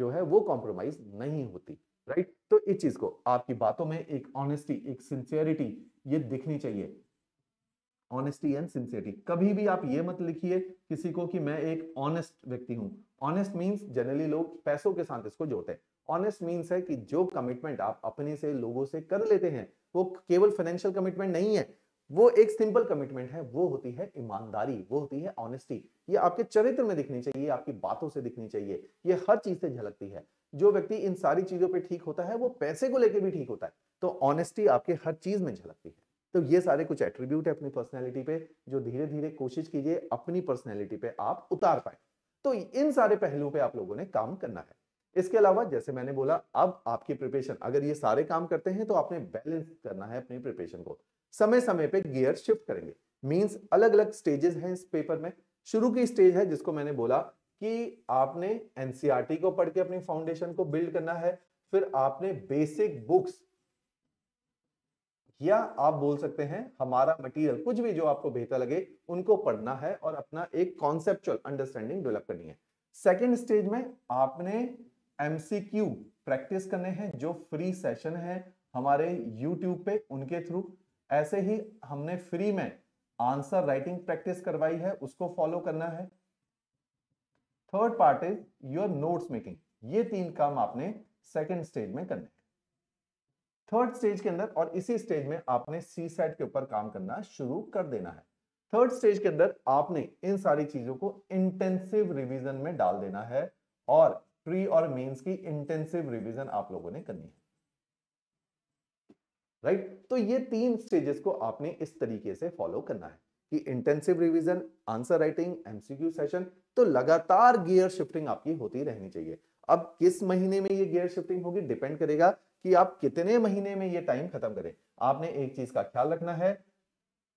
जो है वो कॉम्प्रोमाइज नहीं होती राइट तो इस चीज को आपकी बातों में एक ऑनेस्टी एक सिंसियरिटी ये दिखनी चाहिए ऑनेस्टी एंड सिंसियरिटी कभी भी आप ये मत लिखिए किसी को कि मैं एक ऑनेस्ट व्यक्ति हूं ऑनेस्ट मीन्स जनरली लोग पैसों के साथ इसको जोड़ते हैं ऑनेस्ट मीन्स है कि जो कमिटमेंट आप अपने से लोगों से कर लेते हैं वो केवल फाइनेंशियल कमिटमेंट नहीं है वो एक सिंपल कमिटमेंट है वो होती है ईमानदारी वो होती है ऑनेस्टी ये आपके चरित्र में दिखनी चाहिए आपकी बातों से दिखनी चाहिए ये हर चीज से झलकती है जो व्यक्ति इन सारी चीजों पे ठीक होता है वो पैसे को लेके भी ठीक होता है तो ऑनेस्टी आपके हर चीज में झलकती है तो ये सारे कुछ एट्रीब्यूट है अपनी पर्सनैलिटी पे जो धीरे धीरे कोशिश कीजिए अपनी पर्सनैलिटी पे आप उतार पाए तो इन सारे पहलुओं पे आप लोगों ने काम करना है इसके अलावा जैसे मैंने बोला अब आपकी प्रिपरेशन अगर ये सारे काम करते हैं तो आपने बैलेंस करना है अपनी प्रिपरेशन को समय समय पे गियर शिफ्ट करेंगे मींस अलग अलग स्टेजेस हैं इस पेपर में शुरू की स्टेज है जिसको मैंने बोला कि आपने एनसीआरटी e को पढ़ के अपनी फाउंडेशन को बिल्ड करना है फिर आपने बेसिक बुक्स या आप बोल सकते हैं हमारा मटेरियल कुछ भी जो आपको बेहतर लगे उनको पढ़ना है और अपना एक कॉन्सेप्चुअल अंडरस्टैंडिंग डेवलप करनी है सेकेंड स्टेज में आपने एमसीक्यू प्रैक्टिस करने हैं जो फ्री सेशन है हमारे यूट्यूब पे उनके थ्रू ऐसे ही हमने फ्री में आंसर राइटिंग प्रैक्टिस करवाई है उसको फॉलो करना है third part is your notes making ये तीन काम आपने सेकेंड स्टेज में करने हैं थर्ड स्टेज के अंदर और इसी स्टेज में आपने सी सेट के ऊपर काम करना शुरू कर देना है थर्ड स्टेज के अंदर आपने इन सारी चीजों को इंटेंसिव रिवीजन में डाल देना है और प्री और मेंस की इंटेंसिव रिवीजन आप लोगों ने करनी है राइट right? तो ये तीन स्टेजेस को आपने इस तरीके से फॉलो करना है कि intensive revision answer writing MCQ session तो लगातार गियर शिफ्टिंग आपकी होती रहनी चाहिए अब किस महीने में ये गियर शिफ्टिंग होगी डिपेंड करेगा कि आप कितने महीने में ये टाइम खत्म करें आपने एक चीज का ख्याल रखना है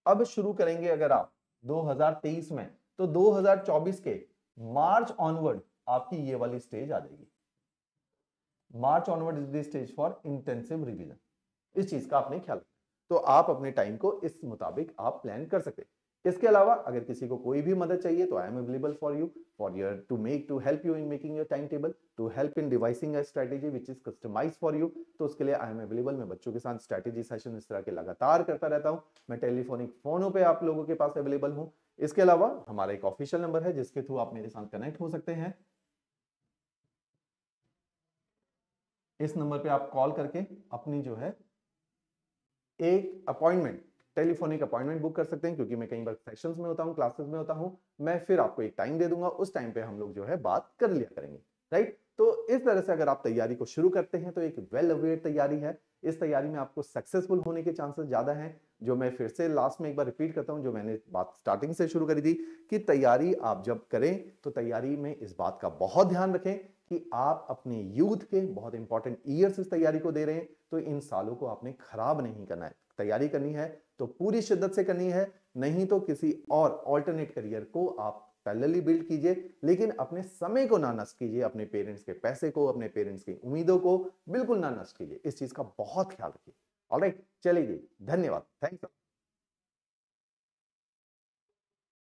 अब शुरू करेंगे अगर आप 2023 में तो 2024 के मार्च ऑनवर्ड आपकी ये वाली स्टेज आ जाएगी March onward is the stage for intensive revision इस चीज का आपने ख्याल तो आप अपने टाइम को इस मुताबिक आप प्लान कर सकते इसके अलावा अगर किसी को कोई भी मदद चाहिए तो I am available for you for your to make to help you in making your timetable to help in devising a strategy which is customized for you तो उसके लिए आई एम अवेलेबल मैं बच्चों के साथ स्ट्रैटेजी सेशन इस तरह के लगातार करता रहता हूँ मैं टेलीफोनिक फोनों पे आप लोगों के पास अवेलेबल हूँ इसके अलावा हमारा एक ऑफिशियल नंबर है जिसके थ्रू आप मेरे साथ कनेक्ट हो सकते हैं इस नंबर पे आप कॉल करके अपनी जो है एक अपॉइंटमेंट टेलीफोनिक अपॉइंटमेंट बुक कर सकते हैं क्योंकि मैं कई बार सेशंस में होता हूँ क्लासेस में होता हूँ मैं फिर आपको एक टाइम दे दूंगा उस टाइम पे हम लोग जो है बात कर लिया करेंगे राइट तो इस तरह से अगर आप तैयारी को शुरू करते हैं तो एक वेल अवेयर तैयारी है इस तैयारी में आपको सक्सेसफुल होने के चांसेस ज्यादा है जो मैं फिर से लास्ट में एक बार रिपीट करता हूँ जो मैंने बात स्टार्टिंग से शुरू करी थी कि तैयारी आप जब करें तो तैयारी में इस बात का बहुत ध्यान रखें कि आप अपने यूथ के बहुत इंपॉर्टेंट ईयर्स इस तैयारी को दे रहे हैं तो इन सालों को आपने खराब नहीं करना है तैयारी करनी है तो पूरी शिद्दत से करनी है नहीं तो किसी और ऑल्टरनेट करियर को आप पैरेलली बिल्ड कीजिए लेकिन अपने समय को ना नष्ट कीजिए अपने पेरेंट्स के पैसे को अपने पेरेंट्स की उम्मीदों को बिल्कुल ना नष्ट कीजिए इस चीज़ का बहुत ख्याल रखिए ऑलराइट चलिए धन्यवाद यू